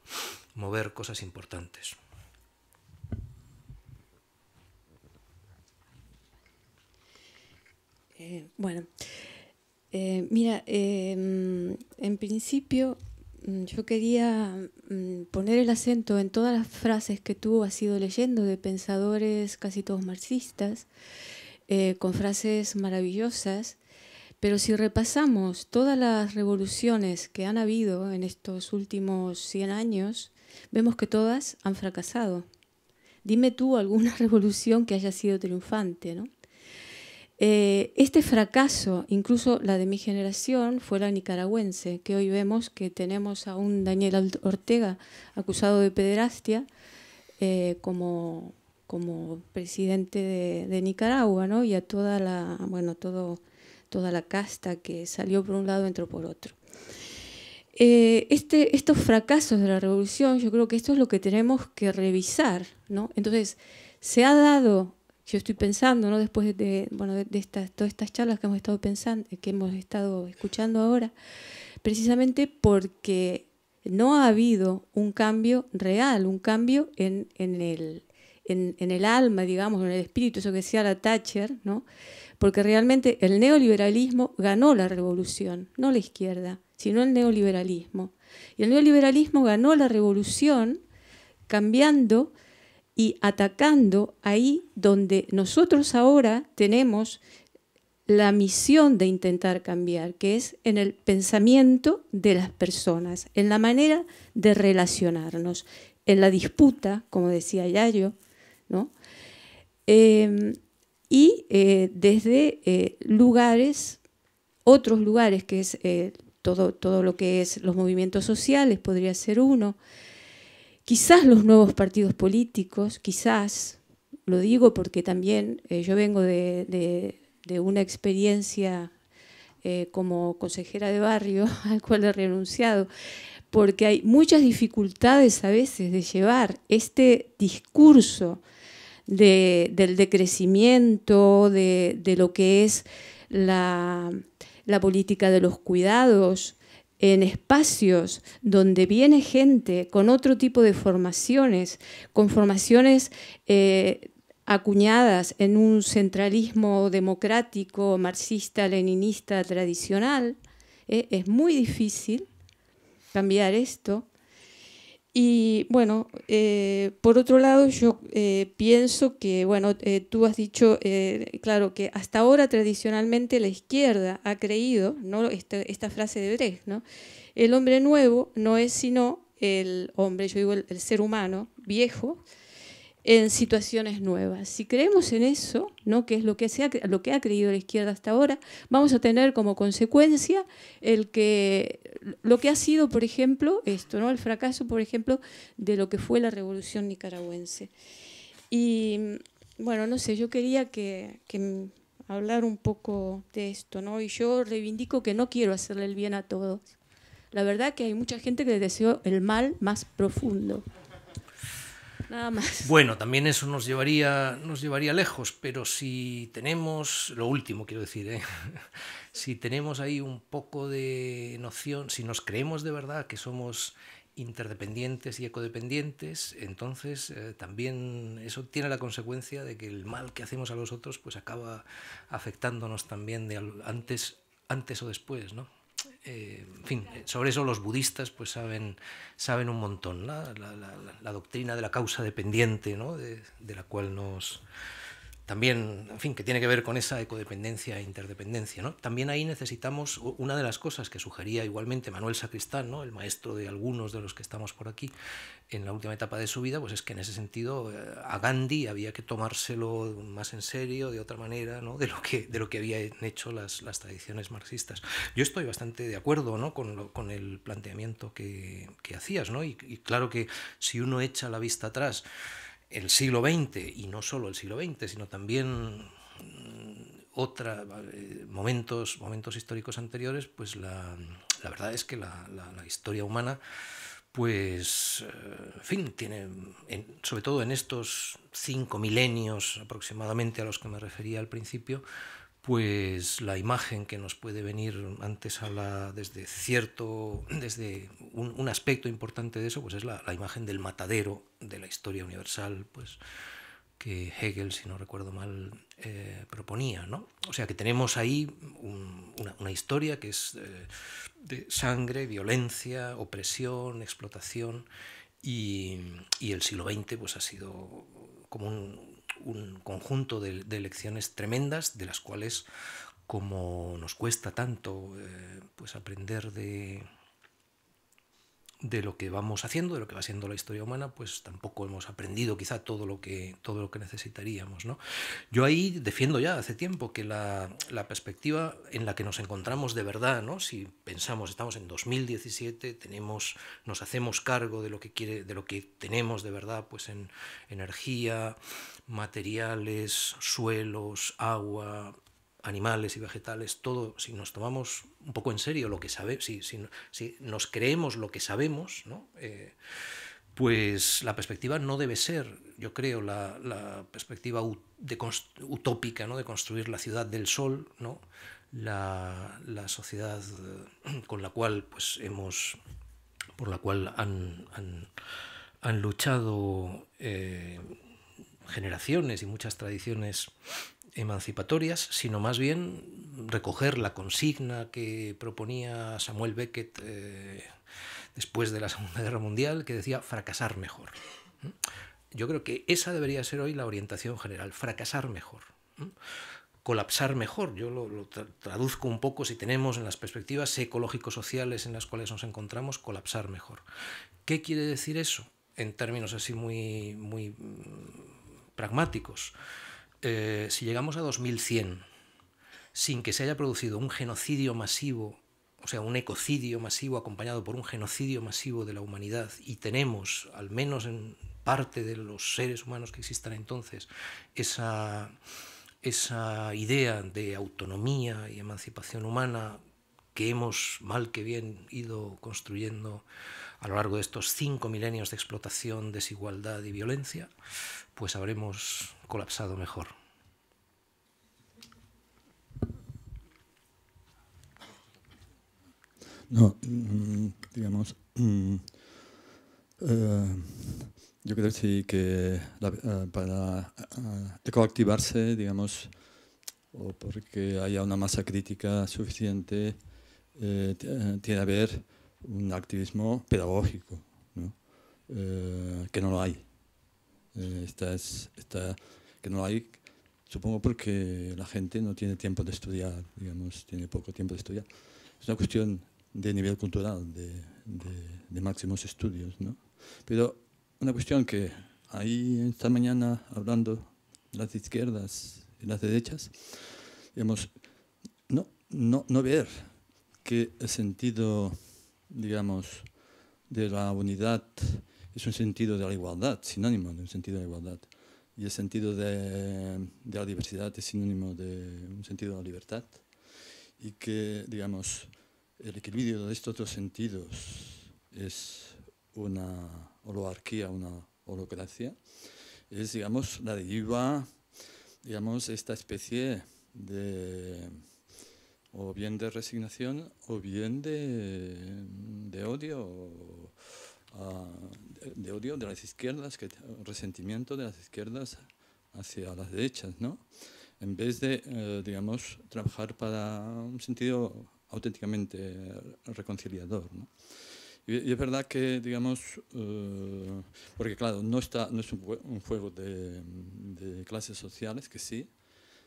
mover cosas importantes. Eh, bueno, eh, mira, em, en principio mm, yo quería mm, poner el acento en todas las frases que tú has ido leyendo de pensadores casi todos marxistas, eh, con frases maravillosas pero si repasamos todas las revoluciones que han habido en estos últimos 100 años, vemos que todas han fracasado. Dime tú alguna revolución que haya sido triunfante, ¿no? Eh, este fracaso, incluso la de mi generación, fue la nicaragüense, que hoy vemos que tenemos a un Daniel Ortega acusado de pederastia eh, como, como presidente de, de Nicaragua, ¿no? Y a toda la, bueno, todo toda la casta que salió por un lado, entró por otro. Eh, este, estos fracasos de la revolución, yo creo que esto es lo que tenemos que revisar, ¿no? Entonces, se ha dado, yo estoy pensando, ¿no? Después de, de, estas, todas estas charlas que hemos estado pensando, que hemos estado escuchando ahora, precisamente porque no ha habido un cambio real, un cambio en, el, el alma, digamos, en el espíritu, eso que decía la Thatcher, ¿no? porque realmente el neoliberalismo ganó la revolución, no la izquierda, sino el neoliberalismo. Y el neoliberalismo ganó la revolución cambiando y atacando ahí donde nosotros ahora tenemos la misión de intentar cambiar, que es en el pensamiento de las personas, en la manera de relacionarnos, en la disputa, como decía Yayo, ¿no? Eh, y eh, desde eh, lugares, otros lugares, que es eh, todo, todo lo que es los movimientos sociales, podría ser uno, quizás los nuevos partidos políticos, quizás, lo digo porque también yo vengo de una experiencia como consejera de barrio, al cual he renunciado, porque hay muchas dificultades a veces de llevar este discurso, del decrecimiento, de, lo que es la, política de los cuidados, en espacios donde viene gente con otro tipo de formaciones, con formaciones eh, acuñadas en un centralismo democrático, marxista, leninista tradicional, eh, es muy difícil cambiar esto. Y bueno, eh, por otro lado, yo eh, pienso que, bueno, eh, tú has dicho, claro, que hasta ahora tradicionalmente la izquierda ha creído, ¿no? Este, esta, frase de Brecht, ¿no? El hombre nuevo no es sino el hombre, yo digo el ser humano viejo, en situaciones nuevas. Si creemos en eso, ¿no? que es lo que, ha, lo que ha creído la izquierda hasta ahora, vamos a tener como consecuencia el que, lo que ha sido, por ejemplo, esto, ¿no? el fracaso, por ejemplo, de lo que fue la revolución nicaragüense. Y bueno, no sé, yo quería que, hablar un poco de esto, ¿no? y yo reivindico que no quiero hacerle el bien a todos. La verdad que hay mucha gente que le deseo el mal más profundo. Bueno, también eso nos llevaría, nos llevaría lejos, pero si tenemos, lo último quiero decir, ¿eh? si tenemos ahí un poco de noción, si nos creemos de verdad que somos interdependientes y ecodependientes, entonces eh, también eso tiene la consecuencia de que el mal que hacemos a los otros pues acaba afectándonos también de antes, antes o después, ¿no? Eh, en fin, eh, sobre eso los budistas pues saben, saben un montón, la, doctrina de la causa dependiente, de la cual nos, también, en fin, que tiene que ver con esa ecodependencia e interdependencia. ¿no? También ahí necesitamos una de las cosas que sugería igualmente Manuel Sacristán, ¿no? el maestro de algunos de los que estamos por aquí en la última etapa de su vida, pues es que en ese sentido eh, a Gandhi había que tomárselo más en serio, de otra manera, ¿no? de, lo que, de lo que habían hecho las, las tradiciones marxistas. Yo estoy bastante de acuerdo ¿no? con, con el planteamiento que, que hacías, ¿no? Y, y claro que si uno echa la vista atrás, el siglo XX, y no solo el siglo XX, sino también mm, otra, eh, momentos, momentos históricos anteriores, pues la, verdad es que la, historia humana, pues, eh, en fin, tiene, sobre todo en estos cinco milenios aproximadamente a los que me refería al principio, pues la imagen que nos puede venir antes a la, desde cierto, desde un, aspecto importante de eso, pues es la, imagen del matadero de la historia universal, pues que Hegel, si no recuerdo mal, eh, proponía, ¿no? O sea que tenemos ahí una, historia que es eh, de sangre, violencia, opresión, explotación, y, y el siglo XX pues, ha sido como un, un conjunto de, lecciones tremendas, de las cuales, como nos cuesta tanto eh, pues aprender de, de lo que vamos haciendo, de lo que va siendo la historia humana, pues tampoco hemos aprendido quizá todo lo que, todo lo que necesitaríamos. ¿no? Yo ahí defiendo ya hace tiempo que la, la, perspectiva en la que nos encontramos de verdad, ¿no? si pensamos, estamos en 2017, tenemos, nos hacemos cargo de lo que, quiere, de lo que tenemos de verdad, pues en energía, materiales, suelos, agua, animales y vegetales, todo, si nos tomamos un poco en serio lo que sabemos, si, si, nos creemos lo que sabemos, eh, pues la perspectiva no debe ser, yo creo, la, perspectiva utópica, ¿no? de construir la ciudad del sol, ¿no? la, sociedad eh, con la cual pues, hemos, por la cual han, luchado. Eh, generaciones y muchas tradiciones emancipatorias, sino más bien recoger la consigna que proponía Samuel Beckett eh, después de la Segunda Guerra Mundial, que decía fracasar mejor. Yo creo que esa debería ser hoy la orientación general, fracasar mejor, colapsar mejor. Yo lo, traduzco un poco si tenemos en las perspectivas ecológico-sociales en las cuales nos encontramos, colapsar mejor. ¿Qué quiere decir eso? en términos así muy, muy pragmáticos, eh, si llegamos a 2100 sin que se haya producido un genocidio masivo, o sea, un ecocidio masivo acompañado por un genocidio masivo de la humanidad, y tenemos, al menos en parte de los seres humanos que existan entonces, esa, esa idea de autonomía y emancipación humana que hemos mal que bien ido construyendo a lo largo de estos cinco milenios de explotación, desigualdad y violencia, pues habremos colapsado mejor. No, mm, digamos, mm, eh, yo creo sí que eh, para ecoactivarse, eh, digamos, o porque haya una masa crítica suficiente, tiene que haber un activismo pedagógico, que no lo hay. Eh, esta es, está, que no hay, supongo porque la gente no tiene tiempo de estudiar, digamos, tiene poco tiempo de estudiar. Es una cuestión de nivel cultural, de, de, máximos estudios, ¿no? Pero una cuestión que ahí esta mañana hablando las izquierdas y las derechas, digamos, no, no, no ver que el sentido, digamos, de la unidad es un sentido de la igualdad, sinónimo de un sentido de la igualdad. Y el sentido de, la diversidad es sinónimo de un sentido de la libertad. Y que, digamos, el equilibrio de estos dos sentidos es una holoarquía, una holocracia, es, digamos, la deriva, digamos, esta especie de o bien de resignación o bien de, odio de odio de las izquierdas, que, resentimiento de las izquierdas hacia las derechas, ¿no? En vez de, eh, digamos, trabajar para un sentido auténticamente eh, reconciliador, ¿no? Y, es verdad que, digamos, eh, porque claro, no, está, no es un, juego de, clases sociales, que sí,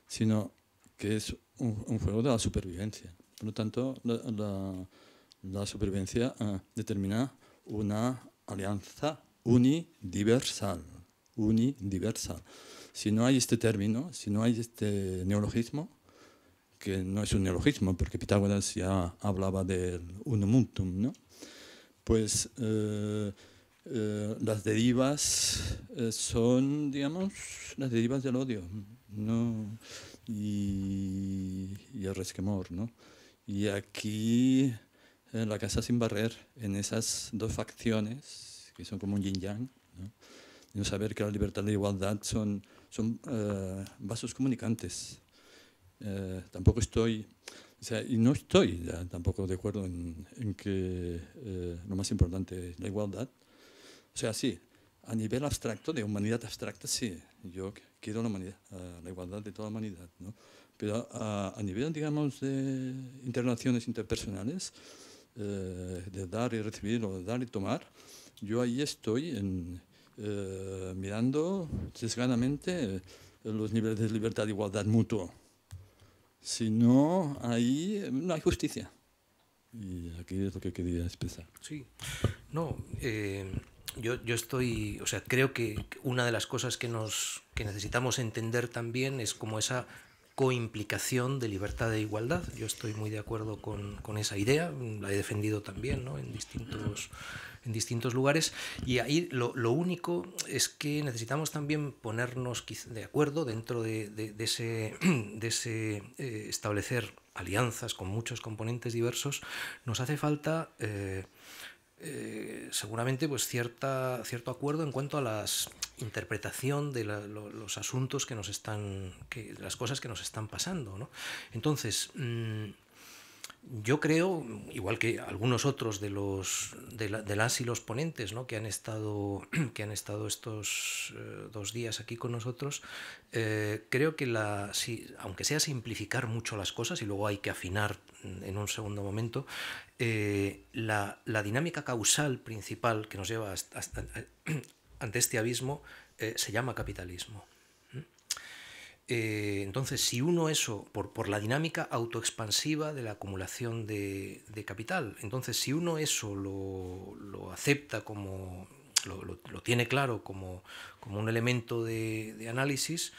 sino que es un, juego de la supervivencia. Por lo tanto, la, supervivencia determina una alianza unidiversal, unidiversal. Si no hay este término, si no hay este neologismo, que no es un neologismo, porque Pitágoras ya hablaba del unumuntum, ¿no? Pues eh, eh, las derivas eh, son, digamos, las derivas del odio ¿no? y, y el resquemor, ¿no? Y aquí la casa sin barrer, en esas dos facciones que son como un yin-yang, ¿no? no saber que la libertad y la igualdad son, son eh, vasos comunicantes. Eh, tampoco estoy, o sea, y no estoy tampoco de acuerdo en, en que eh, lo más importante es la igualdad. O sea, sí, a nivel abstracto, de humanidad abstracta, sí, yo quiero la, humanidad, la igualdad de toda humanidad, ¿no? Pero a, a nivel, digamos, de interrelaciones interpersonales, eh, de dar y recibir o de dar y tomar, yo ahí estoy en, eh, mirando sesganamente eh, los niveles de libertad e igualdad mutuo. Si no, ahí no hay justicia. Y aquí es lo que quería expresar. Sí, no, yo, yo, estoy, o sea, creo que una de las cosas que, nos, que necesitamos entender también es como esa coimplicación de libertad e igualdad. Yo estoy muy de acuerdo con, esa idea, la he defendido también en, distintos, en distintos lugares y ahí lo, único es que necesitamos también ponernos de acuerdo dentro de, ese, de ese eh, establecer alianzas con muchos componentes diversos, nos hace falta... Eh, eh, seguramente pues cierta, cierto acuerdo en cuanto a las interpretación de los asuntos que nos están, que, las cosas que nos están pasando. Entonces, mm, yo creo, igual que algunos otros de los de, las y los ponentes que han estado que han estado estos eh, dos días aquí con nosotros, eh, creo que la aunque sea simplificar mucho las cosas y luego hay que afinar mm, en un segundo momento, eh, la, dinámica causal principal que nos lleva hasta ante este abismo eh, se llama capitalismo. ¿Mm? Eh, entonces, si uno eso, por, la dinámica autoexpansiva de la acumulación de, capital, entonces si uno eso lo, lo acepta como, lo, tiene claro como, como un elemento de análisis,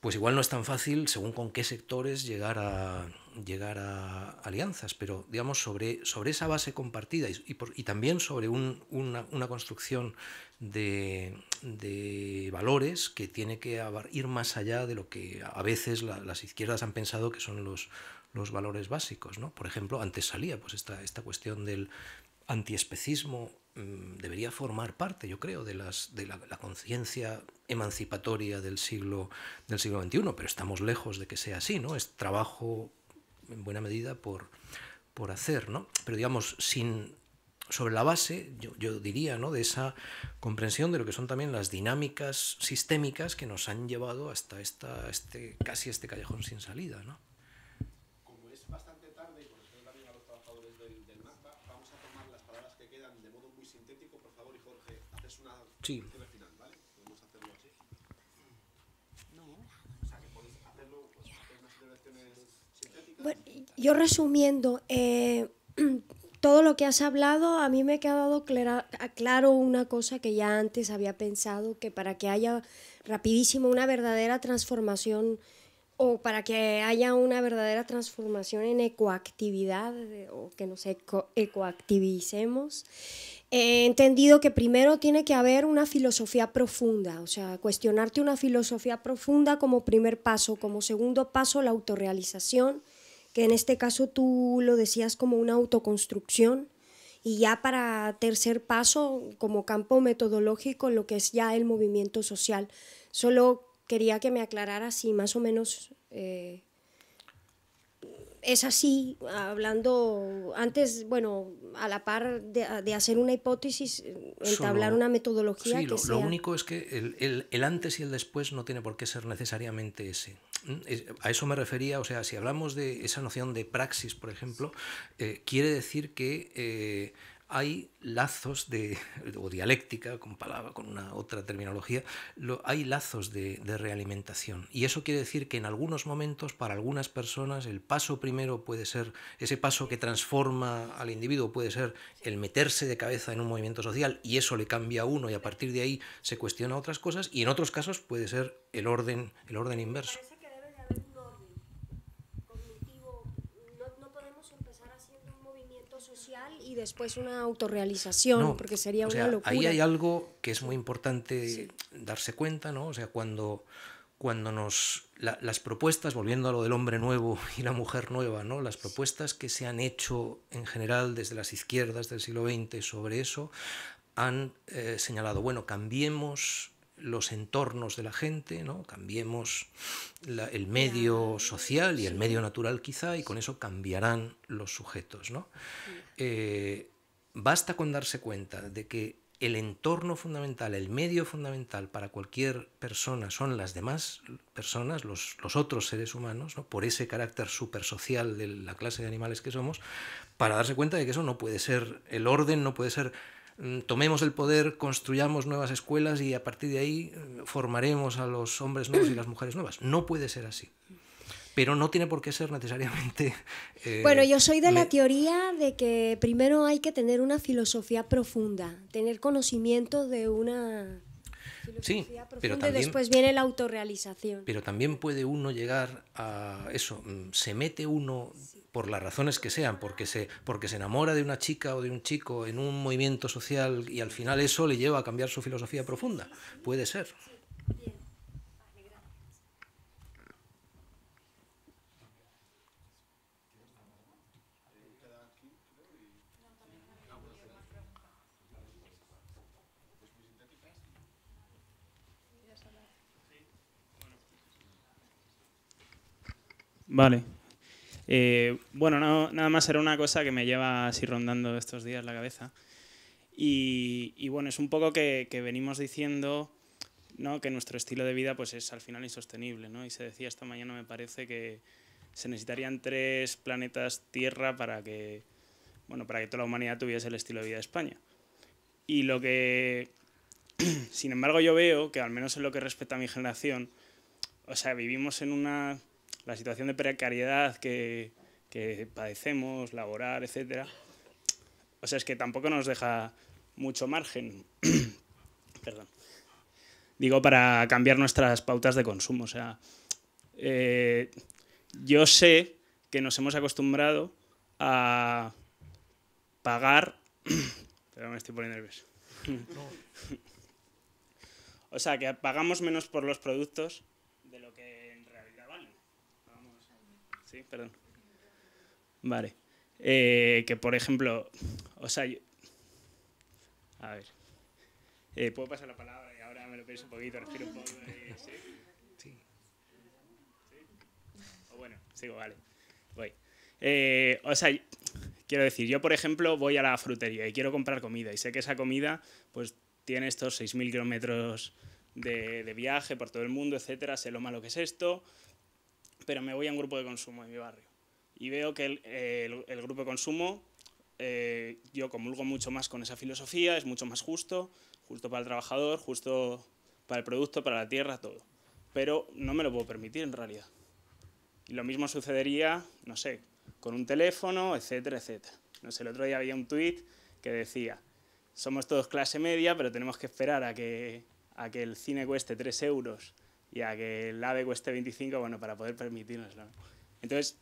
pues igual no es tan fácil, según con qué sectores, llegar a, llegar a alianzas, pero digamos sobre, sobre esa base compartida y, también sobre una, construcción de, valores que tiene que ir más allá de lo que a veces las izquierdas han pensado que son los, los valores básicos. ¿no? Por ejemplo, antes salía pues esta, esta cuestión del antiespecismo mm, debería formar parte, yo creo, de, las, de la, conciencia emancipatoria del siglo, del siglo XXI, pero estamos lejos de que sea así, ¿no? Es trabajo en buena medida por, por hacer, ¿no? Pero digamos, sin, sobre la base, yo, yo, diría, ¿no? de esa comprensión de lo que son también las dinámicas sistémicas que nos han llevado hasta esta, este, casi este callejón sin salida. ¿no? Como es bastante tarde, y por eso también a los trabajadores del, del vamos a tomar las palabras que quedan de modo muy sintético. Por favor, y Jorge, haces una... Sí. Yo resumiendo, eh, todo lo que has hablado, a mí me ha quedado claro una cosa que ya antes había pensado, que para que haya rapidísimo una verdadera transformación o para que haya una verdadera transformación en ecoactividad o que nos ecoactivicemos, he entendido que primero tiene que haber una filosofía profunda, o sea, cuestionarte una filosofía profunda como primer paso, como segundo paso la autorrealización que en este caso tú lo decías como una autoconstrucción. Y ya para tercer paso, como campo metodológico, lo que es ya el movimiento social. Solo quería que me aclarara si más o menos eh, es así, hablando antes, bueno, a la par de, hacer una hipótesis, eh, entablar una metodología. Sí, lo, único es que el antes y el después no tiene por qué ser necesariamente ese a eso me refería, o sea, si hablamos de esa noción de praxis, por ejemplo, eh, quiere decir que eh, hay lazos de, o dialéctica, con palabra, con una otra terminología, lo, hay lazos de, de, realimentación. Y eso quiere decir que en algunos momentos, para algunas personas, el paso primero puede ser, ese paso que transforma al individuo puede ser el meterse de cabeza en un movimiento social y eso le cambia a uno y a partir de ahí se cuestiona otras cosas, y en otros casos puede ser el orden, el orden inverso. después una autorrealización, porque sería una locura. Ahí hay algo que es muy importante darse cuenta, ¿no? O sea, cuando, cuando nos. las propuestas, volviendo a lo del hombre nuevo y la mujer nueva, ¿no? Las propuestas que se han hecho en general desde las izquierdas del siglo XX sobre eso han eh, señalado, bueno, cambiemos los entornos de la gente, ¿no? cambiemos el medio social y el medio natural quizá, y con eso cambiarán los sujetos. ¿no? Eh, basta con darse cuenta de que el entorno fundamental, el medio fundamental para cualquier persona son las demás personas, los, otros seres humanos, ¿no? por ese carácter supersocial de la clase de animales que somos, para darse cuenta de que eso no puede ser, el orden no puede ser Mm, tomemos el poder, construyamos nuevas escuelas y a partir de ahí mm, formaremos a los hombres nuevos y las mujeres nuevas. No puede ser así. Pero no tiene por qué ser necesariamente... Eh, bueno, yo soy de la teoría de que primero hay que tener una filosofía profunda, tener conocimiento de una... Filosofía sí, profunda, pero también, y después viene la autorrealización. Pero también puede uno llegar a eso, mm, se mete uno por las razones que sean, porque se, porque se enamora de una chica o de un chico en un movimiento social y al final eso le lleva a cambiar su filosofía profunda. Puede ser. Vale, eh, bueno, nada más era una cosa que me lleva así rondando estos días la cabeza. Y, bueno, es un poco que, venimos diciendo ¿no? que nuestro estilo de vida pues, es al final insostenible. ¿no? Y se decía esta mañana, me parece, que se necesitarían tres planetas Tierra para que, bueno, para que toda la humanidad tuviese el estilo de vida de España. Y lo que, sin embargo, yo veo que al menos en lo que respecta a mi generación, o sea, vivimos en una la situación de precariedad que, padecemos, laboral, etcétera, o sea, es que tampoco nos deja mucho margen, perdón, digo, para cambiar nuestras pautas de consumo. O sea, eh, yo sé que nos hemos acostumbrado a pagar... Pero me estoy poniendo nervioso. o sea, que pagamos menos por los productos Sí, perdón. Vale. Eh, que por ejemplo, o sea, a ver. Eh, Puedo pasar la palabra y ahora me lo pienso un poquito, respiro un poco. Sí. ¿Sí? O bueno, sigo, vale. Voy. Eh, o sea, quiero decir, yo por ejemplo voy a la frutería y quiero comprar comida y sé que esa comida pues tiene estos 6.000 kilómetros de, de viaje por todo el mundo, etcétera, sé lo malo que es esto, pero me voy a un grupo de consumo en mi barrio y veo que el, grupo de consumo, eh, yo comulgo mucho más con esa filosofía, es mucho más justo, justo para el trabajador, justo para el producto, para la tierra, todo. Pero no me lo puedo permitir en realidad. Y lo mismo sucedería, no sé, con un teléfono, etcétera, etcétera. No sé, el otro día había un tuit que decía, somos todos clase media, pero tenemos que esperar a que, a que el cine cueste 3 euros y a que el AVE cueste 25, bueno, para poder permitirnoslo. Entonces,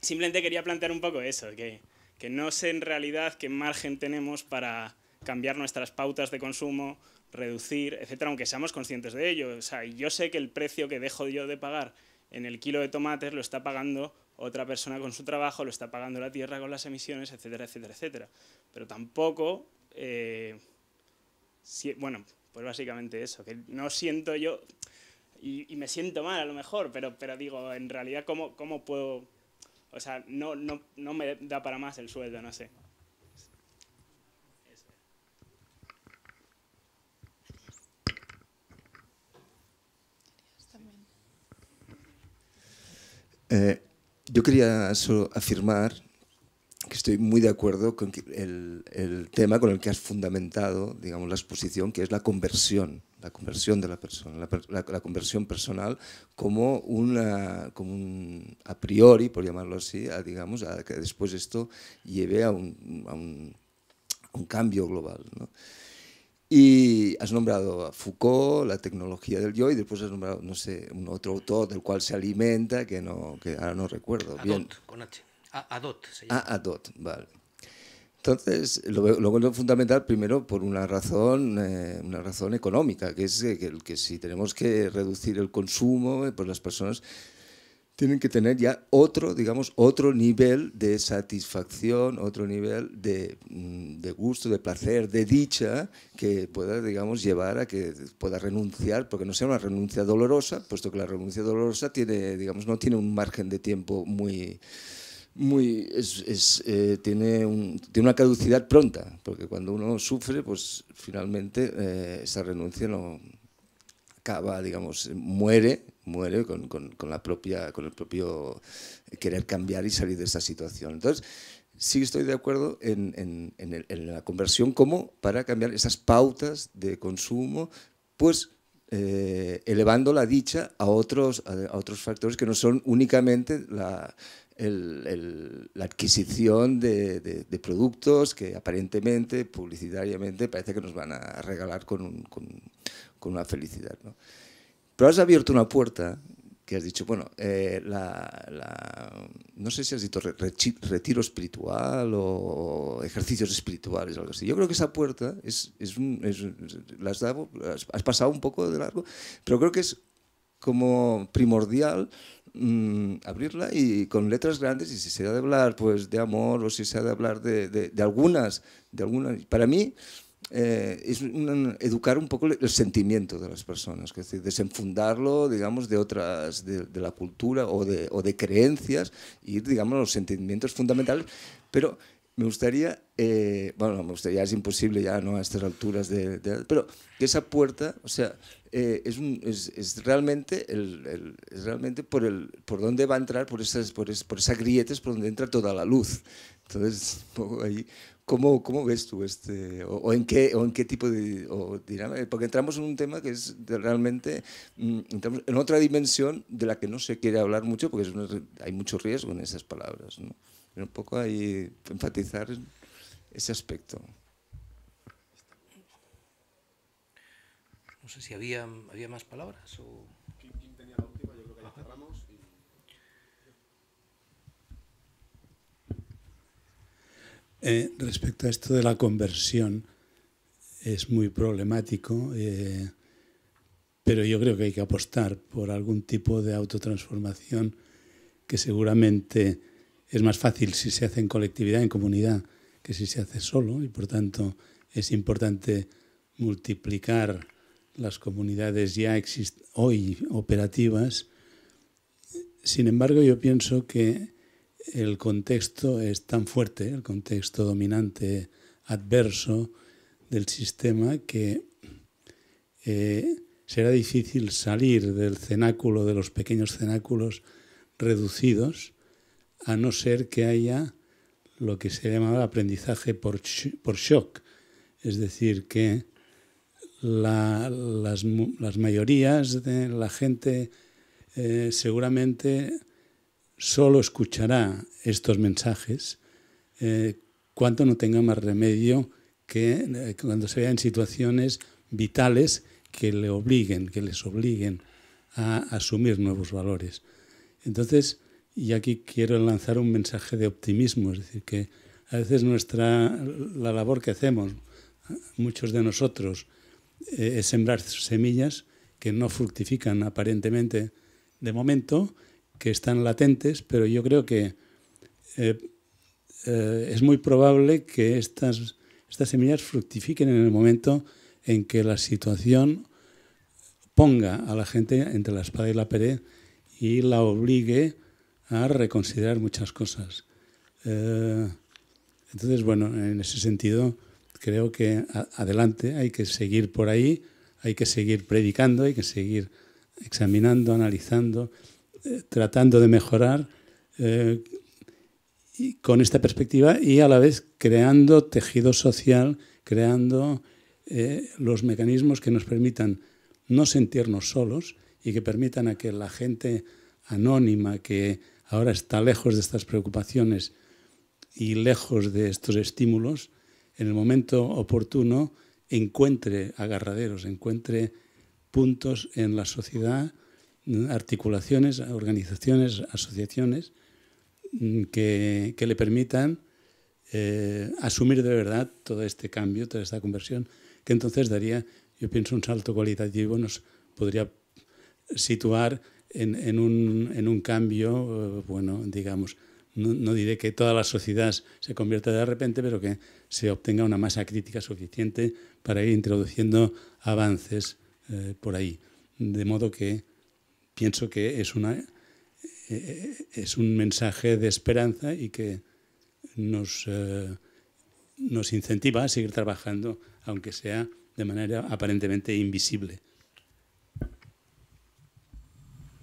simplemente quería plantear un poco eso, que, que no sé en realidad qué margen tenemos para cambiar nuestras pautas de consumo, reducir, etcétera, aunque seamos conscientes de ello. O sea, yo sé que el precio que dejo yo de pagar en el kilo de tomates lo está pagando otra persona con su trabajo, lo está pagando la tierra con las emisiones, etcétera, etcétera, etcétera. Pero tampoco, eh, si, bueno, pues básicamente eso, que no siento yo, y, me siento mal a lo mejor, pero, pero digo, en realidad, ¿cómo, puedo...? O sea, no, no, no me da para más el sueldo, no sé. Eh, yo quería solo afirmar que estoy muy de acuerdo con el, el tema con el que has fundamentado, digamos, la exposición, que es la conversión la conversión de la persona, la, la, conversión personal como, una, como un a priori, por llamarlo así, a, digamos, que después esto lleve a un, un, cambio global. ¿no? Y has nombrado a Foucault, la tecnología del yo, y después has nombrado, no sé, un otro autor del cual se alimenta, que, no, que ahora no recuerdo. Adot, con H. A Adot se ah, llama. Adot, vale. Entonces, lo, lo fundamental primero por una razón, eh, una razón económica, que es eh, que, si tenemos que reducir el consumo, eh, pues las personas tienen que tener ya otro, digamos, otro nivel de satisfacción, otro nivel de, mm, de, gusto, de placer, de dicha, que pueda, digamos, llevar a que pueda renunciar, porque no sea una renuncia dolorosa, puesto que la renuncia dolorosa tiene, digamos, no tiene un margen de tiempo muy, muy, eh, tiene, una caducidad pronta, porque cuando uno sufre, pues finalmente eh, esa renuncia no acaba, digamos, eh, muere, muere con, la propia, con el propio querer cambiar y salir de esa situación. Entonces, sí estoy de acuerdo en, la conversión como para cambiar esas pautas de consumo, pues elevando la dicha a otros, a otros factores que no son únicamente la la adquisición de, productos que aparentemente, publicitariamente, parece que nos van a regalar con, una felicidad. ¿no? Pero has abierto una puerta que has dicho, bueno, eh, no sé si has dicho retiro espiritual o ejercicios espirituales, algo así. Yo creo que esa puerta es, es, un, las has, pasado un poco de largo, pero creo que es como primordial Mm, abrirla y con letras grandes y si se ha de hablar pues de amor o si se ha de hablar de, algunas, de algunas, para mí eh, es educar un poco el sentimiento de las personas, es decir, desenfundarlo, digamos, de otras, de, la cultura o de, o de creencias, y digamos, los sentimientos fundamentales, pero me gustaría, eh, bueno, me gustaría, es imposible ya ¿no? a estas alturas, de, pero que esa puerta, o sea, eh, es, es, realmente, el, es realmente por, el, por donde va a entrar, por esas, por, es, por grietas, por donde entra toda la luz. Entonces, ahí, ¿cómo, ¿cómo, ves tú este, o, en qué, o en qué tipo de eh, Porque entramos en un tema que es realmente, mm, entramos en otra dimensión de la que no se quiere hablar mucho, porque hay mucho riesgo en esas palabras, ¿no? un poco ahí enfatizar ese aspecto. No sé si había, había más palabras tenía la última? Yo creo que eh, respecto a esto de la conversión, es muy problemático, eh, pero yo creo que hay que apostar por algún tipo de autotransformación que seguramente es más fácil si se hace en colectividad, en comunidad, que si se hace solo y por tanto es importante multiplicar las comunidades ya hoy operativas. Sin embargo, yo pienso que el contexto es tan fuerte, el contexto dominante, adverso del sistema, que eh, será difícil salir del cenáculo, de los pequeños cenáculos reducidos a no ser que haya lo que se llama aprendizaje por, shock, es decir, que las, mayorías de la gente eh, seguramente solo escuchará estos mensajes eh, cuando no tenga más remedio que eh, cuando se vea en situaciones vitales que le obliguen, que les obliguen a asumir nuevos valores. Entonces, y aquí quiero lanzar un mensaje de optimismo, es decir, que a veces nuestra, la labor que hacemos, muchos de nosotros, eh, es sembrar semillas que no fructifican aparentemente de momento, que están latentes, pero yo creo que eh, eh, es muy probable que estas, estas semillas fructifiquen en el momento en que la situación ponga a la gente entre la espada y la pared y la obligue a reconsiderar muchas cosas. Eh, entonces, bueno, en ese sentido, creo que adelante hay que seguir por ahí, hay que seguir predicando, hay que seguir examinando, analizando, eh, tratando de mejorar eh, con esta perspectiva y a la vez creando tejido social, creando los mecanismos que nos permitan no sentirnos solos y que permitan a que la gente anónima que ahora está lejos de estas preocupaciones y lejos de estos estímulos, en el momento oportuno encuentre agarraderos, encuentre puntos en la sociedad, articulaciones, organizaciones, asociaciones mm, que, le permitan eh, asumir de verdad todo este cambio, toda esta conversión, que entonces daría, yo pienso, un salto cualitativo, nos podría situar en, un, cambio, eh, bueno, digamos, no, diré que toda la sociedad se convierta de repente, pero que se obtenga una masa crítica suficiente para ir introduciendo avances eh, por ahí. De modo que pienso que es, una, eh, es un mensaje de esperanza y que nos, nos incentiva a seguir trabajando, aunque sea de manera aparentemente invisible.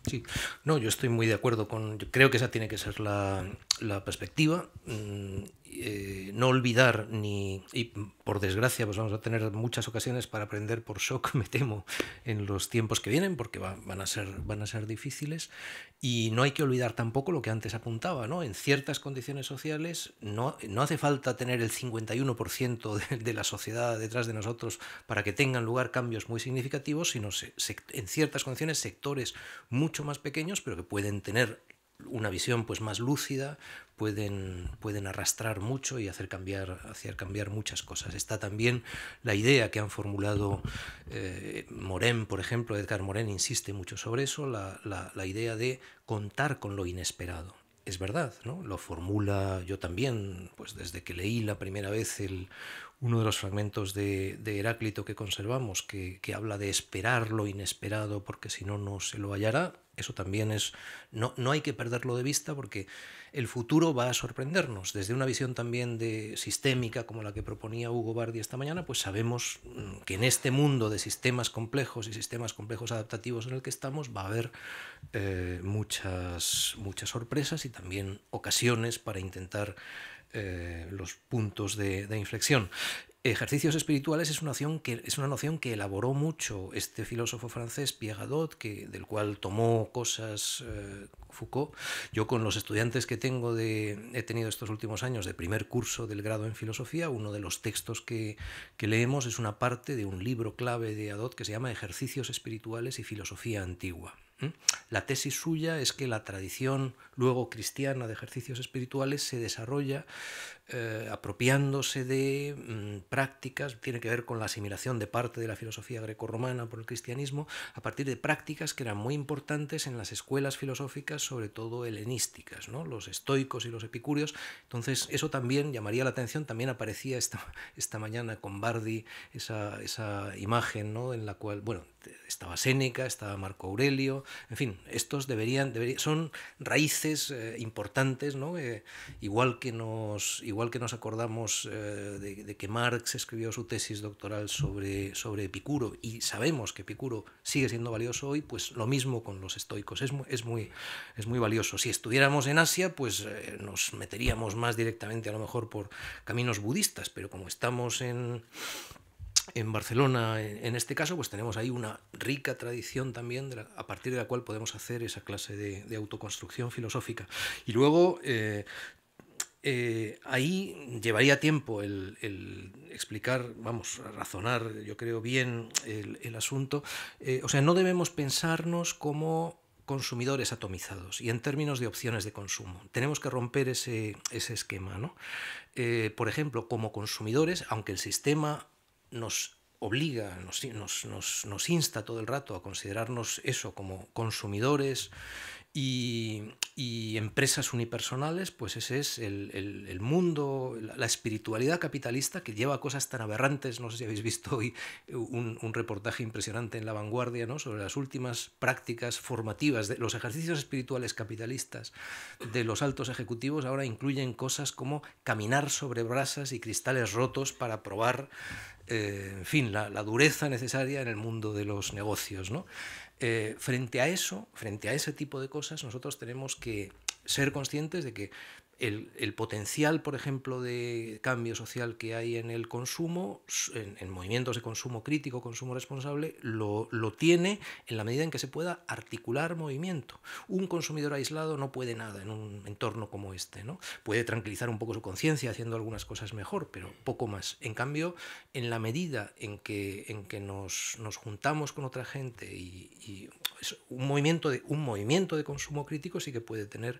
Sí, no, yo estoy muy de acuerdo con. creo que esa tiene que ser la, la perspectiva. Mm, eh, no olvidar ni, y por desgracia, pues vamos a tener muchas ocasiones para aprender por shock, me temo, en los tiempos que vienen, porque van, a ser, van a ser difíciles. Y no hay que olvidar tampoco lo que antes apuntaba, ¿no? En ciertas condiciones sociales no, no hace falta tener el 51% de, la sociedad detrás de nosotros para que tengan lugar cambios muy significativos, sino en ciertas condiciones sectores mucho más pequeños, pero que pueden tener una visión pues más lúcida pueden, pueden arrastrar mucho y hacer cambiar, hacer cambiar muchas cosas. Está también la idea que han formulado eh, Moren, por ejemplo, Edgar Moren insiste mucho sobre eso, la, la, idea de contar con lo inesperado es verdad, ¿no? Lo formula yo también, pues desde que leí la primera vez el, uno de los fragmentos de, de Heráclito que conservamos, que, que, habla de esperar lo inesperado porque si no, no se lo hallará. Eso también es, no, no hay que perderlo de vista porque el futuro va a sorprendernos. Desde una visión también de sistémica como la que proponía Hugo Bardi esta mañana, pues sabemos mm, que en este mundo de sistemas complejos y sistemas complejos adaptativos en el que estamos va a haber eh, muchas, muchas sorpresas y también ocasiones para intentar eh, los puntos de inflexión. Ejercicios espirituales es una, noción que, es una noción que elaboró mucho este filósofo francés Pierre Gadot que, del cual tomó cosas eh, Foucault. Yo con los estudiantes que tengo de, he tenido estos últimos años de primer curso del grado en filosofía, uno de los textos que, leemos es una parte de un libro clave de Gadot que se llama Ejercicios espirituales y filosofía antigua. La tesis suya es que la tradición luego cristiana de ejercicios espirituales se desarrolla eh, apropiándose de mm, prácticas, tiene que ver con la asimilación de parte de la filosofía grecorromana por el cristianismo, a partir de prácticas que eran muy importantes en las escuelas filosóficas, sobre todo helenísticas, ¿no? los estoicos y los epicúreos. Entonces, eso también llamaría la atención, también aparecía esta, esta mañana con Bardi esa, imagen ¿no? en la cual, bueno, estaba Séneca, estaba Marco Aurelio, en fin, estos deberían son raíces eh, importantes, ¿no? Eh, igual, que nos, igual que nos acordamos eh, de, que Marx escribió su tesis doctoral sobre, sobre Epicuro y sabemos que Epicuro sigue siendo valioso hoy, pues lo mismo con los estoicos, es, muy, es muy valioso. Si estuviéramos en Asia, pues nos meteríamos más directamente a lo mejor por caminos budistas, pero como estamos en en Barcelona, en este caso, pues tenemos ahí una rica tradición también a partir de la cual podemos hacer esa clase de, autoconstrucción filosófica. Y luego, eh, eh, ahí llevaría tiempo el, explicar, vamos, razonar, yo creo, bien el, asunto. Eh, o sea, no debemos pensarnos como consumidores atomizados y en términos de opciones de consumo. Tenemos que romper ese, esquema. ¿no? por ejemplo, como consumidores, aunque el sistema nos obliga, nos, insta todo el rato a considerarnos eso como consumidores y, y empresas unipersonales, pues ese es el, mundo, la espiritualidad capitalista que lleva cosas tan aberrantes. No sé si habéis visto hoy un, reportaje impresionante en La Vanguardia ¿no? sobre las últimas prácticas formativas de los ejercicios espirituales capitalistas de los altos ejecutivos. Ahora incluyen cosas como caminar sobre brasas y cristales rotos para probar eh, en fin, la, la, dureza necesaria en el mundo de los negocios. ¿no? Eh, frente a eso, frente a ese tipo de cosas, nosotros tenemos que ser conscientes de que el, potencial, por ejemplo, de cambio social que hay en el consumo, en, movimientos de consumo crítico, consumo responsable, lo, tiene en la medida en que se pueda articular movimiento. Un consumidor aislado no puede nada en un entorno como este. ¿no? Puede tranquilizar un poco su conciencia haciendo algunas cosas mejor, pero poco más. En cambio, en la medida en que, en que nos, juntamos con otra gente y, y un, movimiento de, un movimiento de consumo crítico sí que puede tener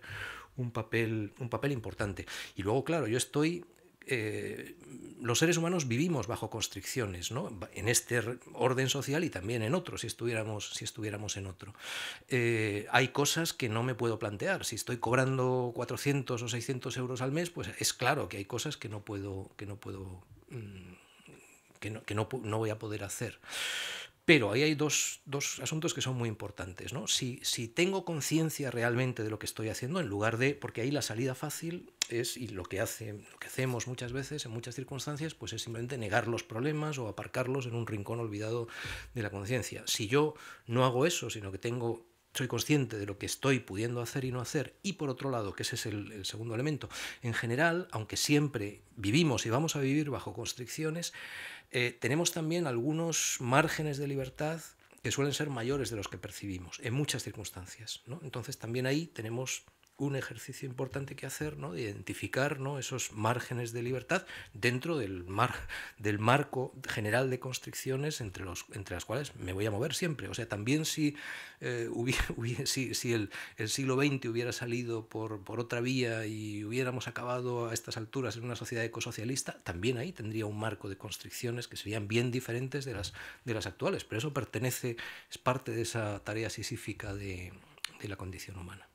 un papel, un papel importante. Y luego, claro, yo estoy eh, los seres humanos vivimos bajo constricciones, ¿no? En este orden social y también en otro, si estuviéramos, si estuviéramos en otro. Eh, hay cosas que no me puedo plantear. Si estoy cobrando 400 o 600 euros al mes, pues es claro que hay cosas que no puedo, que no puedo, mm, que no, que no voy a poder hacer. Pero ahí hay dos, asuntos que son muy importantes. ¿no? Si, si tengo conciencia realmente de lo que estoy haciendo, en lugar de, porque ahí la salida fácil es, y lo que, hace, lo que hacemos muchas veces, en muchas circunstancias, pues es simplemente negar los problemas o aparcarlos en un rincón olvidado de la conciencia. Si yo no hago eso, sino que tengo soy consciente de lo que estoy pudiendo hacer y no hacer, y por otro lado, que ese es el, segundo elemento, en general, aunque siempre vivimos y vamos a vivir bajo constricciones, eh, tenemos también algunos márgenes de libertad que suelen ser mayores de los que percibimos en muchas circunstancias. Entonces también ahí tenemos un ejercicio importante que hacer, ¿no? identificar ¿no? esos márgenes de libertad dentro del, mar, del marco general de constricciones entre, los, entre las cuales me voy a mover siempre. O sea, también si, eh, si, el, siglo XX hubiera salido por, por otra vía y hubiéramos acabado a estas alturas en una sociedad ecosocialista, también ahí tendría un marco de constricciones que serían bien diferentes de las, de las actuales. Pero eso pertenece, es parte de esa tarea sisífica de la condición humana.